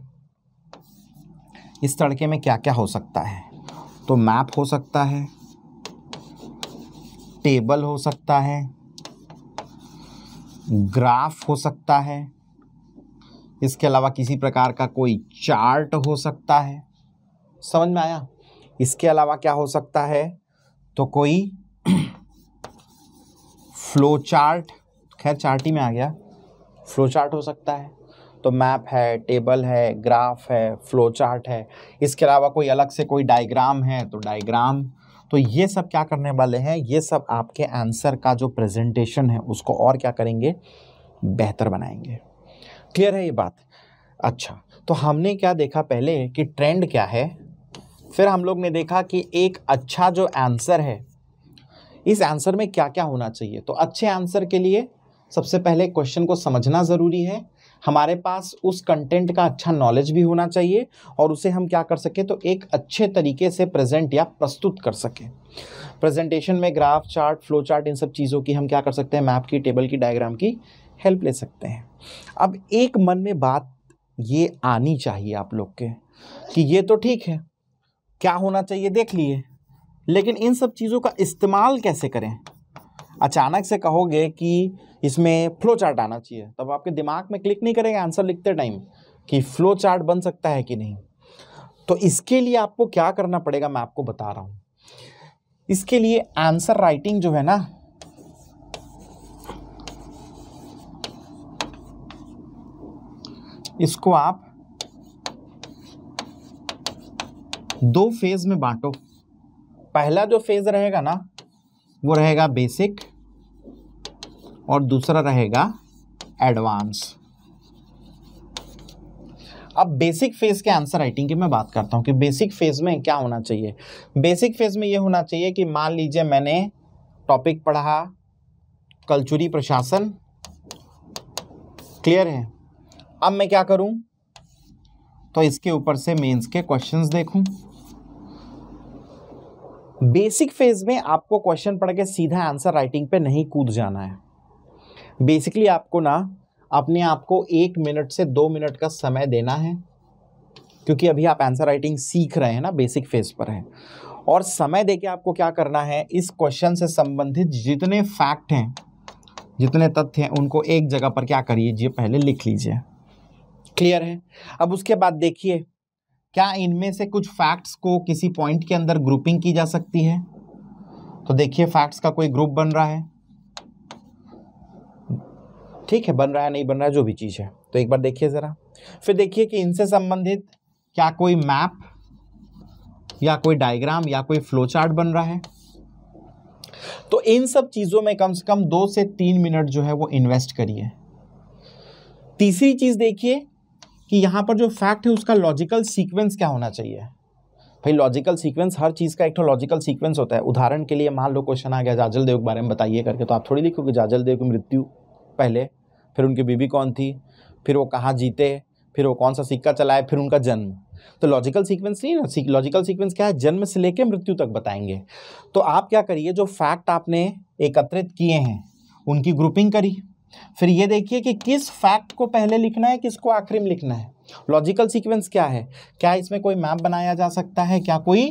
इस तड़के में क्या क्या हो सकता है तो मैप हो सकता है टेबल हो सकता है ग्राफ हो सकता है इसके अलावा किसी प्रकार का कोई चार्ट हो सकता है समझ में आया इसके अलावा क्या हो सकता है तो कोई फ्लो चार्ट खैर चार्ट ही में आ गया फ्लो चार्ट हो सकता है तो मैप है टेबल है ग्राफ है फ्लो चार्ट है इसके अलावा कोई अलग से कोई डायग्राम है तो डायग्राम तो ये सब क्या करने वाले हैं ये सब आपके आंसर का जो प्रेजेंटेशन है उसको और क्या करेंगे बेहतर बनाएंगे क्लियर है ये बात अच्छा तो हमने क्या देखा पहले कि ट्रेंड क्या है फिर हम लोग ने देखा कि एक अच्छा जो आंसर है इस आंसर में क्या क्या होना चाहिए तो अच्छे आंसर के लिए सबसे पहले क्वेश्चन को समझना ज़रूरी है हमारे पास उस कंटेंट का अच्छा नॉलेज भी होना चाहिए और उसे हम क्या कर सकें तो एक अच्छे तरीके से प्रेजेंट या प्रस्तुत कर सकें प्रेजेंटेशन में ग्राफ चार्ट फ्लो चार्ट इन सब चीज़ों की हम क्या कर सकते हैं मैप की टेबल की डायग्राम की हेल्प ले सकते हैं अब एक मन में बात ये आनी चाहिए आप लोग के कि ये तो ठीक है क्या होना चाहिए देख लिए लेकिन इन सब चीज़ों का इस्तेमाल कैसे करें अचानक से कहोगे कि इसमें फ्लो चार्ट आना चाहिए तब आपके दिमाग में क्लिक नहीं करेगा आंसर लिखते टाइम कि फ्लो चार्ट बन सकता है कि नहीं तो इसके लिए आपको क्या करना पड़ेगा मैं आपको बता रहा हूँ इसके लिए आंसर राइटिंग जो है ना इसको आप दो फेज में बांटो पहला जो फेज़ रहेगा ना वो रहेगा बेसिक और दूसरा रहेगा एडवांस अब बेसिक फेज़ के आंसर राइटिंग की मैं बात करता हूं कि बेसिक फेज़ में क्या होना चाहिए बेसिक फेज़ में ये होना चाहिए कि मान लीजिए मैंने टॉपिक पढ़ा कल्चुरी प्रशासन क्लियर है अब मैं क्या करूं तो इसके ऊपर से मेंस के क्वेश्चंस देखूं बेसिक फेज में आपको क्वेश्चन पढ़ के सीधा आंसर राइटिंग पे नहीं कूद जाना है बेसिकली आपको ना अपने आप को एक मिनट से दो मिनट का समय देना है क्योंकि अभी आप आंसर राइटिंग सीख रहे हैं ना बेसिक फेज पर है और समय देके आपको क्या करना है इस क्वेश्चन से संबंधित जितने फैक्ट हैं जितने तथ्य हैं उनको एक जगह पर क्या करिए पहले लिख लीजिए क्लियर है अब उसके बाद देखिए क्या इनमें से कुछ फैक्ट्स को किसी पॉइंट के अंदर ग्रुपिंग की जा सकती है तो देखिए फैक्ट्स का कोई ग्रुप बन रहा है ठीक है बन रहा है नहीं बन रहा है जो भी चीज़ है तो एक बार देखिए ज़रा फिर देखिए कि इनसे संबंधित क्या कोई मैप या कोई डायग्राम या कोई फ्लो चार्ट बन रहा है तो इन सब चीज़ों में कम से कम दो से तीन मिनट जो है वो इन्वेस्ट करिए तीसरी चीज़ देखिए कि यहाँ पर जो फैक्ट है उसका लॉजिकल सीक्वेंस क्या होना चाहिए भाई लॉजिकल सीक्वेंस हर चीज़ का एक तो लॉजिकल सीक्वेंस होता है उदाहरण के लिए मान लो क्वेश्चन आ गया जाजल देव के बारे में बताइए करके तो आप थोड़ी कि जाजल देव की मृत्यु पहले फिर उनकी बीबी कौन थी फिर वो कहाँ जीते फिर वो कौन सा सिक्का चलाए फिर उनका जन्म तो लॉजिकल सीक्वेंस नहीं ना लॉजिकल सीक्वेंस क्या है जन्म से लेकर मृत्यु तक बताएंगे तो आप क्या करिए जो फैक्ट आपने एकत्रित किए हैं उनकी ग्रुपिंग करी फिर ये देखिए कि किस फैक्ट को पहले लिखना है किसको आखिरी में लिखना है लॉजिकल सीक्वेंस क्या है क्या इसमें कोई मैप बनाया जा सकता है क्या कोई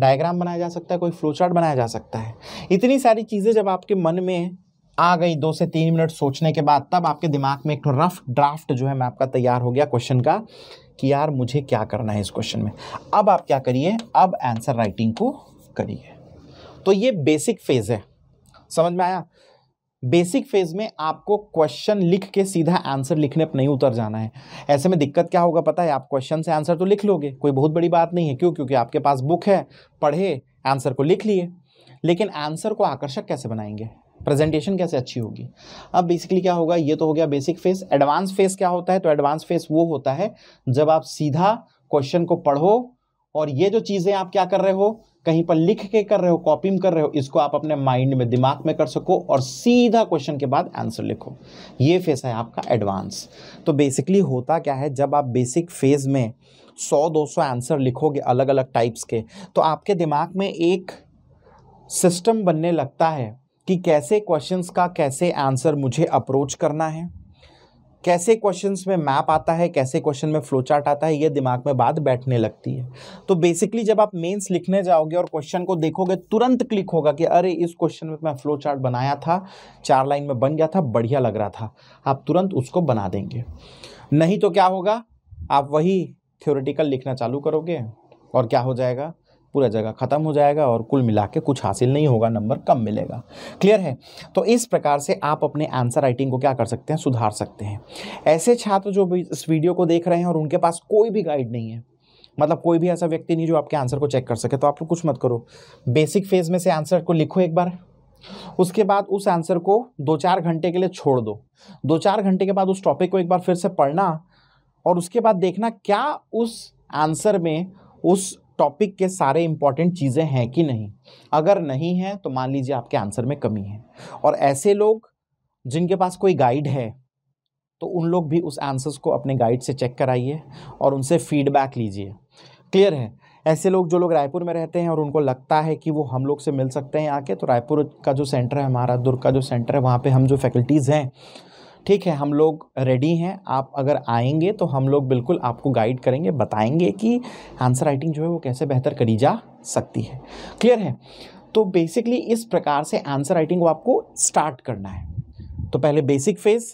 डायग्राम बनाया जा सकता है कोई फ्लो चार्ट बनाया जा सकता है इतनी सारी चीज़ें जब आपके मन में आ गई दो से तीन मिनट सोचने के बाद तब आपके दिमाग में एक रफ ड्राफ्ट जो है मैप का तैयार हो गया क्वेश्चन का कि यार मुझे क्या करना है इस क्वेश्चन में अब आप क्या करिए अब आंसर राइटिंग को करिए तो ये बेसिक फेज़ है समझ में आया बेसिक फेज में आपको क्वेश्चन लिख के सीधा आंसर लिखने पर नहीं उतर जाना है ऐसे में दिक्कत क्या होगा पता है आप क्वेश्चन से आंसर तो लिख लोगे कोई बहुत बड़ी बात नहीं है क्यों क्योंकि आपके पास बुक है पढ़े आंसर को लिख लिए लेकिन आंसर को आकर्षक कैसे बनाएंगे प्रेजेंटेशन कैसे अच्छी होगी अब बेसिकली क्या होगा ये तो हो गया बेसिक फेस एडवांस फेस क्या होता है तो एडवांस फेस वो होता है जब आप सीधा क्वेश्चन को पढ़ो और ये जो चीज़ें आप क्या कर रहे हो कहीं पर लिख के कर रहे हो कॉपी में कर रहे हो इसको आप अपने माइंड में दिमाग में कर सको और सीधा क्वेश्चन के बाद आंसर लिखो ये फेस है आपका एडवांस तो बेसिकली होता क्या है जब आप बेसिक फेज़ में सौ दो सौ आंसर लिखोगे अलग अलग टाइप्स के तो आपके दिमाग में एक सिस्टम बनने लगता है कि कैसे क्वेश्चंस का कैसे आंसर मुझे अप्रोच करना है कैसे क्वेश्चंस में मैप आता है कैसे क्वेश्चन में फ्लो चार्ट आता है ये दिमाग में बात बैठने लगती है तो बेसिकली जब आप मेंस लिखने जाओगे और क्वेश्चन को देखोगे तुरंत क्लिक होगा कि अरे इस क्वेश्चन में मैं फ्लो चार्ट बनाया था चार लाइन में बन गया था बढ़िया लग रहा था आप तुरंत उसको बना देंगे नहीं तो क्या होगा आप वही थ्योरेटिकल लिखना चालू करोगे और क्या हो जाएगा पूरा जगह ख़त्म हो जाएगा और कुल मिला के कुछ हासिल नहीं होगा नंबर कम मिलेगा क्लियर है तो इस प्रकार से आप अपने आंसर राइटिंग को क्या कर सकते हैं सुधार सकते हैं ऐसे छात्र जो भी इस वीडियो को देख रहे हैं और उनके पास कोई भी गाइड नहीं है मतलब कोई भी ऐसा व्यक्ति नहीं जो आपके आंसर को चेक कर सके तो आप लोग कुछ मत करो बेसिक फेज में से आंसर को लिखो एक बार उसके बाद उस आंसर को दो चार घंटे के लिए छोड़ दो दो चार घंटे के बाद उस टॉपिक को एक बार फिर से पढ़ना और उसके बाद देखना क्या उस आंसर में उस टॉपिक के सारे इंपॉर्टेंट चीज़ें हैं कि नहीं अगर नहीं है तो मान लीजिए आपके आंसर में कमी है और ऐसे लोग जिनके पास कोई गाइड है तो उन लोग भी उस आंसर्स को अपने गाइड से चेक कराइए और उनसे फीडबैक लीजिए क्लियर है ऐसे लोग जो लोग रायपुर में रहते हैं और उनको लगता है कि वो हम लोग से मिल सकते हैं आके तो रायपुर का जो सेंटर है हमारा दुर्ग का जो सेंटर है वहाँ पे हम जो फैकल्टीज़ हैं ठीक है हम लोग रेडी हैं आप अगर आएंगे तो हम लोग बिल्कुल आपको गाइड करेंगे बताएंगे कि आंसर राइटिंग जो है वो कैसे बेहतर करी जा सकती है क्लियर है तो बेसिकली इस प्रकार से आंसर राइटिंग को आपको स्टार्ट करना है तो पहले बेसिक फेज़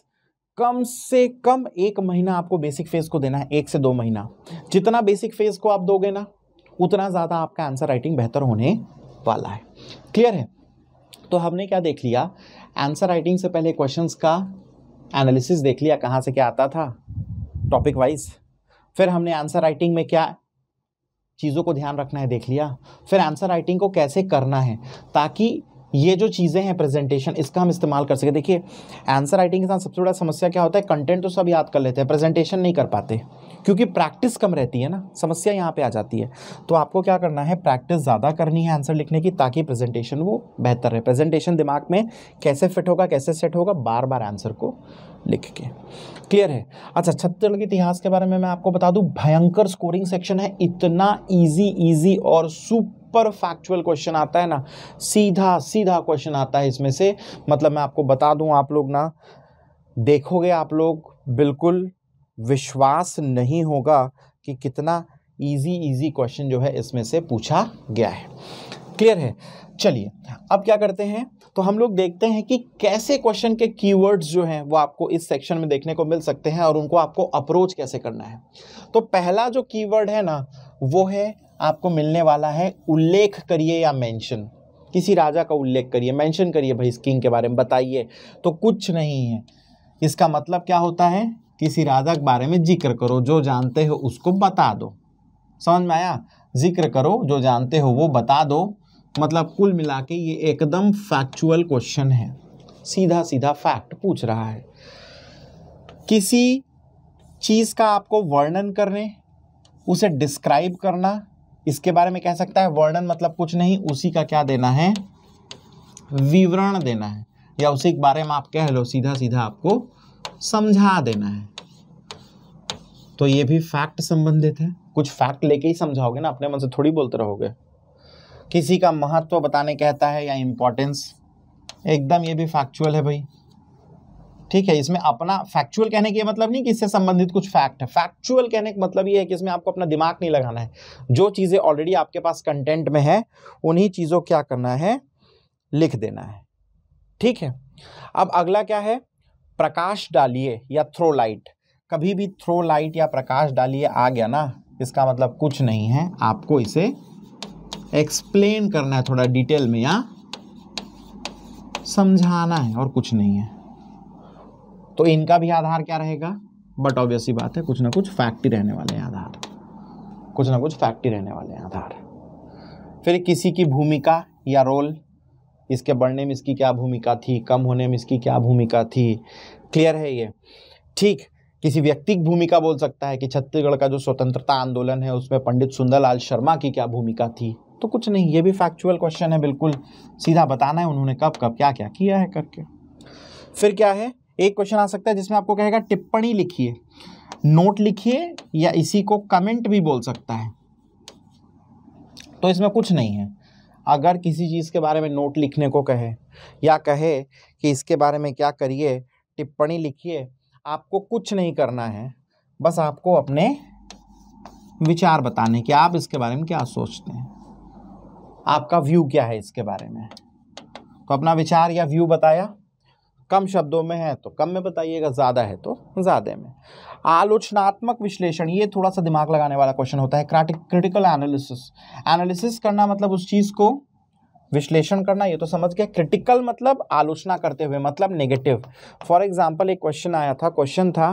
कम से कम एक महीना आपको बेसिक फेज़ को देना है एक से दो महीना जितना बेसिक फेज़ को आप दोगे ना उतना ज़्यादा आपका आंसर राइटिंग बेहतर होने वाला है क्लियर है तो हमने क्या देख लिया आंसर राइटिंग से पहले क्वेश्चंस का एनालिसिस देख लिया कहाँ से क्या आता था टॉपिक वाइज फिर हमने आंसर राइटिंग में क्या चीज़ों को ध्यान रखना है देख लिया फिर आंसर राइटिंग को कैसे करना है ताकि ये जो चीज़ें हैं प्रेजेंटेशन इसका हम इस्तेमाल कर सके देखिए आंसर राइटिंग के साथ सबसे बड़ा समस्या क्या होता है कंटेंट तो सब याद कर लेते हैं प्रेजेंटेशन नहीं कर पाते क्योंकि प्रैक्टिस कम रहती है ना समस्या यहाँ पे आ जाती है तो आपको क्या करना है प्रैक्टिस ज़्यादा करनी है आंसर लिखने की ताकि प्रेजेंटेशन वो बेहतर रहे प्रेजेंटेशन दिमाग में कैसे फिट होगा कैसे सेट होगा बार बार आंसर को लिख के क्लियर है अच्छा छत्तीसगढ़ के इतिहास के बारे में मैं आपको बता दूँ भयंकर स्कोरिंग सेक्शन है इतना ईजी ईजी और सुपर फैक्चुअल क्वेश्चन आता है ना सीधा सीधा क्वेश्चन आता है इसमें से मतलब मैं आपको बता दूं आप लोग ना देखोगे आप लोग बिल्कुल विश्वास नहीं होगा कि कितना इजी इजी क्वेश्चन जो है इसमें से पूछा गया है क्लियर है चलिए अब क्या करते हैं तो हम लोग देखते हैं कि कैसे क्वेश्चन के कीवर्ड्स जो हैं वो आपको इस सेक्शन में देखने को मिल सकते हैं और उनको आपको अप्रोच कैसे करना है तो पहला जो कीवर्ड है ना वो है आपको मिलने वाला है उल्लेख करिए या मेंशन किसी राजा का उल्लेख करिए मेंशन करिए भाई इस किंग के बारे में बताइए तो कुछ नहीं है इसका मतलब क्या होता है किसी राजा के बारे में जिक्र करो जो जानते हो उसको बता दो समझ में आया जिक्र करो जो जानते हो वो बता दो मतलब कुल मिला के ये एकदम फैक्चुअल क्वेश्चन है सीधा सीधा फैक्ट पूछ रहा है किसी चीज़ का आपको वर्णन करने उसे डिस्क्राइब करना इसके बारे में कह सकता है वर्णन मतलब कुछ नहीं उसी का क्या देना है विवरण देना है या उसी के बारे में आप कह लो सीधा सीधा आपको समझा देना है तो ये भी फैक्ट संबंधित है कुछ फैक्ट लेके ही समझाओगे ना अपने मन से थोड़ी बोलते रहोगे किसी का महत्व बताने कहता है या इम्पोर्टेंस एकदम ये भी फैक्चुअल है भाई ठीक है इसमें अपना फैक्चुअल कहने का मतलब नहीं कि इससे संबंधित कुछ फैक्ट है फैक्चुअल कहने का मतलब ये है कि इसमें आपको अपना दिमाग नहीं लगाना है जो चीज़ें ऑलरेडी आपके पास कंटेंट में है उन्हीं चीज़ों क्या करना है लिख देना है ठीक है अब अगला क्या है प्रकाश डालिए या थ्रो लाइट कभी भी थ्रो लाइट या प्रकाश डालिए आ गया ना इसका मतलब कुछ नहीं है आपको इसे एक्सप्लेन करना है थोड़ा डिटेल में या समझाना है और कुछ नहीं है तो इनका भी आधार क्या रहेगा बट ऑब्वियस ही बात है कुछ ना कुछ फैक्ट ही रहने वाले हैं आधार कुछ ना कुछ फैक्ट ही रहने वाले हैं आधार फिर किसी की भूमिका या रोल इसके बढ़ने में इसकी क्या भूमिका थी कम होने में इसकी क्या भूमिका थी क्लियर है ये ठीक किसी व्यक्ति की भूमिका बोल सकता है कि छत्तीसगढ़ का जो स्वतंत्रता आंदोलन है उसमें पंडित सुंदरलाल शर्मा की क्या भूमिका थी तो कुछ नहीं ये भी फैक्चुअल क्वेश्चन है बिल्कुल सीधा बताना है उन्होंने कब कब क्या क्या किया है करके फिर क्या है एक क्वेश्चन आ सकता है जिसमें आपको कहेगा टिप्पणी लिखिए नोट लिखिए या इसी को कमेंट भी बोल सकता है तो इसमें कुछ नहीं है अगर किसी चीज़ के बारे में नोट लिखने को कहे या कहे कि इसके बारे में क्या करिए टिप्पणी लिखिए आपको कुछ नहीं करना है बस आपको अपने विचार बताने कि आप इसके बारे में क्या सोचते हैं आपका व्यू क्या है इसके बारे में तो अपना विचार या व्यू बताया कम शब्दों में है तो कम में बताइएगा ज़्यादा है तो ज़्यादा में आलोचनात्मक विश्लेषण ये थोड़ा सा दिमाग लगाने वाला क्वेश्चन होता है क्रिटिकल एनालिसिस एनालिसिस करना मतलब उस चीज़ को विश्लेषण करना ये तो समझ गया क्रिटिकल मतलब आलोचना करते हुए मतलब नेगेटिव फॉर एग्जांपल एक क्वेश्चन आया था क्वेश्चन था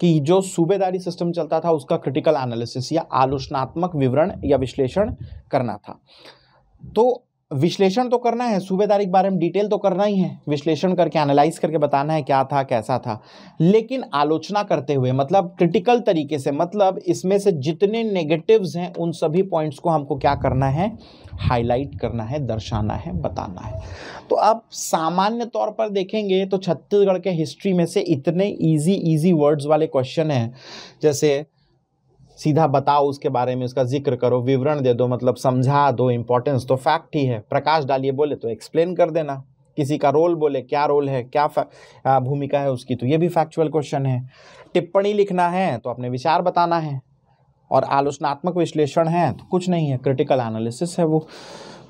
कि जो सूबेदारी सिस्टम चलता था उसका क्रिटिकल एनालिसिस या आलोचनात्मक विवरण या विश्लेषण करना था तो विश्लेषण तो करना है सूबेदारी के बारे में डिटेल तो करना ही है विश्लेषण करके एनालाइज करके बताना है क्या था कैसा था लेकिन आलोचना करते हुए मतलब क्रिटिकल तरीके से मतलब इसमें से जितने नेगेटिव्स हैं उन सभी पॉइंट्स को हमको क्या करना है हाईलाइट करना है दर्शाना है बताना है तो अब सामान्य तौर पर देखेंगे तो छत्तीसगढ़ के हिस्ट्री में से इतने ईजी ईजी वर्ड्स वाले क्वेश्चन हैं जैसे सीधा बताओ उसके बारे में उसका जिक्र करो विवरण दे दो मतलब समझा दो इम्पोर्टेंस तो फैक्ट ही है प्रकाश डालिए बोले तो एक्सप्लेन कर देना किसी का रोल बोले क्या रोल है क्या भूमिका है उसकी तो ये भी फैक्चुअल क्वेश्चन है टिप्पणी लिखना है तो अपने विचार बताना है और आलोचनात्मक विश्लेषण है तो कुछ नहीं है क्रिटिकल एनालिसिस है वो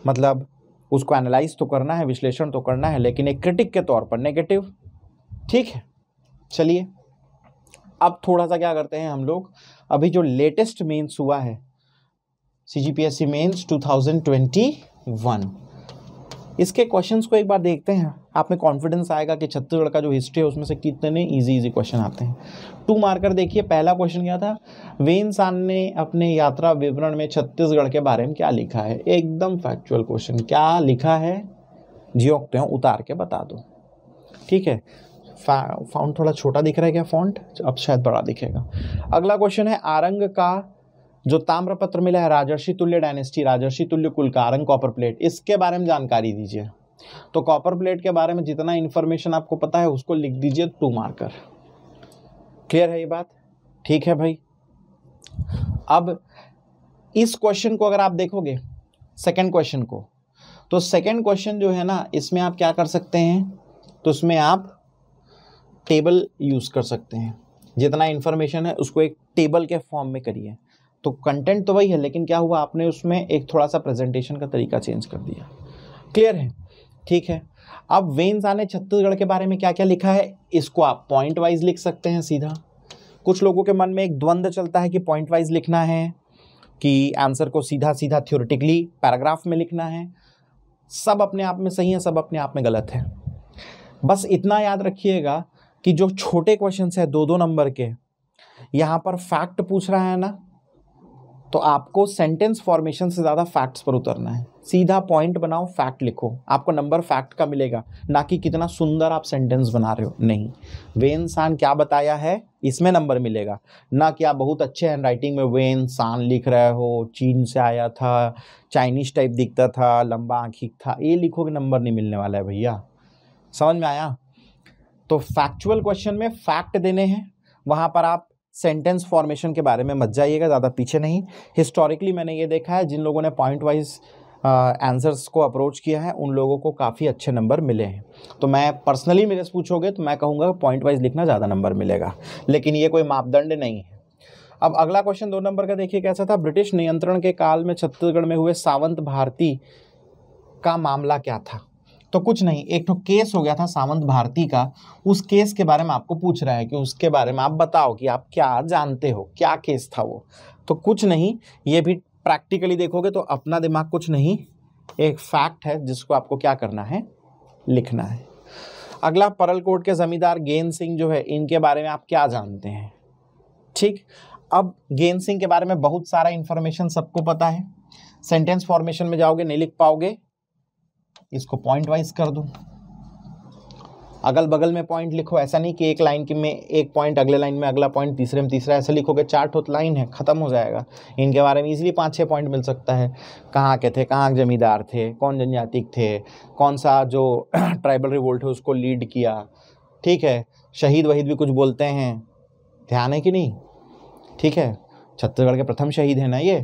मतलब उसको एनालाइज तो करना है विश्लेषण तो करना है लेकिन एक क्रिटिक के तौर पर नेगेटिव ठीक है चलिए अब थोड़ा सा क्या करते हैं हम लोग अभी जो लेटेस्ट मेंस हुआ है C G P S C mains two thousand twenty one इसके क्वेश्चंस को एक बार देखते हैं आप में कॉन्फिडेंस आएगा कि छत्तीसगढ़ का जो हिस्ट्री है उसमें से कितने इजी इजी क्वेश्चन आते हैं टू मार्कर देखिए पहला क्वेश्चन क्या था वे इंसान ने अपने यात्रा विवरण में छत्तीसगढ़ के बारे में क्या लिखा है एकदम फैक्चुअल क्वेश्चन क्या लिखा है जियोक्ते उतार के बता दो ठीक है फाउंट थोड़ा छोटा दिख रहा है क्या फॉन्ट अब शायद बड़ा दिखेगा अगला क्वेश्चन है आरंग का जो ताम्रपत्र मिला है राजर्षि तुल्य डायनेस्टी राजर्षि तुल्य कुल का आरंग कॉपर प्लेट इसके बारे में जानकारी दीजिए तो कॉपर प्लेट के बारे में जितना इन्फॉर्मेशन आपको पता है उसको लिख दीजिए टू मार्कर क्लियर है ये बात ठीक है भाई अब इस क्वेश्चन को अगर आप देखोगे सेकेंड क्वेश्चन को तो सेकेंड क्वेश्चन जो है ना इसमें आप क्या कर सकते हैं तो उसमें आप टेबल यूज़ कर सकते हैं जितना इन्फॉर्मेशन है उसको एक टेबल के फॉर्म में करिए तो कंटेंट तो वही है लेकिन क्या हुआ आपने उसमें एक थोड़ा सा प्रेजेंटेशन का तरीका चेंज कर दिया क्लियर है ठीक है अब वेन्स ने छत्तीसगढ़ के बारे में क्या क्या लिखा है इसको आप पॉइंट वाइज लिख सकते हैं सीधा कुछ लोगों के मन में एक द्वंद्व चलता है कि पॉइंट वाइज लिखना है कि आंसर को सीधा सीधा थ्योरेटिकली पैराग्राफ में लिखना है सब अपने आप में सही है सब अपने आप में गलत है बस इतना याद रखिएगा कि जो छोटे क्वेश्चन है दो दो नंबर के यहाँ पर फैक्ट पूछ रहा है ना तो आपको सेंटेंस फॉर्मेशन से ज़्यादा फैक्ट्स पर उतरना है सीधा पॉइंट बनाओ फैक्ट लिखो आपको नंबर फैक्ट का मिलेगा ना कि कितना सुंदर आप सेंटेंस बना रहे हो नहीं वे इंसान क्या बताया है इसमें नंबर मिलेगा ना कि आप बहुत अच्छे हैंड राइटिंग में वे इंसान लिख रहे हो चीन से आया था चाइनीज टाइप दिखता था लंबा आँखी था ये लिखोगे नंबर नहीं मिलने वाला है भैया समझ में आया तो फैक्चुअल क्वेश्चन में फैक्ट देने हैं वहाँ पर आप सेंटेंस फॉर्मेशन के बारे में मत जाइएगा ज़्यादा पीछे नहीं हिस्टोरिकली मैंने ये देखा है जिन लोगों ने पॉइंट वाइज आंसर्स को अप्रोच किया है उन लोगों को काफ़ी अच्छे नंबर मिले हैं तो मैं पर्सनली मेरे से पूछोगे तो मैं कहूँगा पॉइंट वाइज लिखना ज़्यादा नंबर मिलेगा लेकिन ये कोई मापदंड नहीं है अब अगला क्वेश्चन दो नंबर का देखिए कैसा था ब्रिटिश नियंत्रण के काल में छत्तीसगढ़ में हुए सावंत भारती का मामला क्या था तो कुछ नहीं एक तो केस हो गया था सावंत भारती का उस केस के बारे में आपको पूछ रहा है कि उसके बारे में आप बताओ कि आप क्या जानते हो क्या केस था वो तो कुछ नहीं ये भी प्रैक्टिकली देखोगे तो अपना दिमाग कुछ नहीं एक फैक्ट है जिसको आपको क्या करना है लिखना है अगला परल कोर्ट के ज़मींदार गेंद सिंह जो है इनके बारे में आप क्या जानते हैं ठीक अब गेंद सिंह के बारे में बहुत सारा इन्फॉर्मेशन सबको पता है सेंटेंस फॉर्मेशन में जाओगे नहीं लिख पाओगे इसको पॉइंट वाइज कर दूँ अगल बगल में पॉइंट लिखो ऐसा नहीं कि एक लाइन के में एक पॉइंट अगले लाइन में अगला पॉइंट तीसरे में तीसरा ऐसा लिखोगे चार ठोत लाइन है ख़त्म हो जाएगा इनके बारे में इजीली पाँच छः पॉइंट मिल सकता है कहाँ के थे कहाँ जमींदार थे कौन जनजाति थे कौन सा जो ट्राइबल रिवोल्ट है उसको लीड किया ठीक है शहीद वहीद भी कुछ बोलते हैं ध्यान है कि नहीं ठीक है छत्तीसगढ़ के प्रथम शहीद हैं ना ये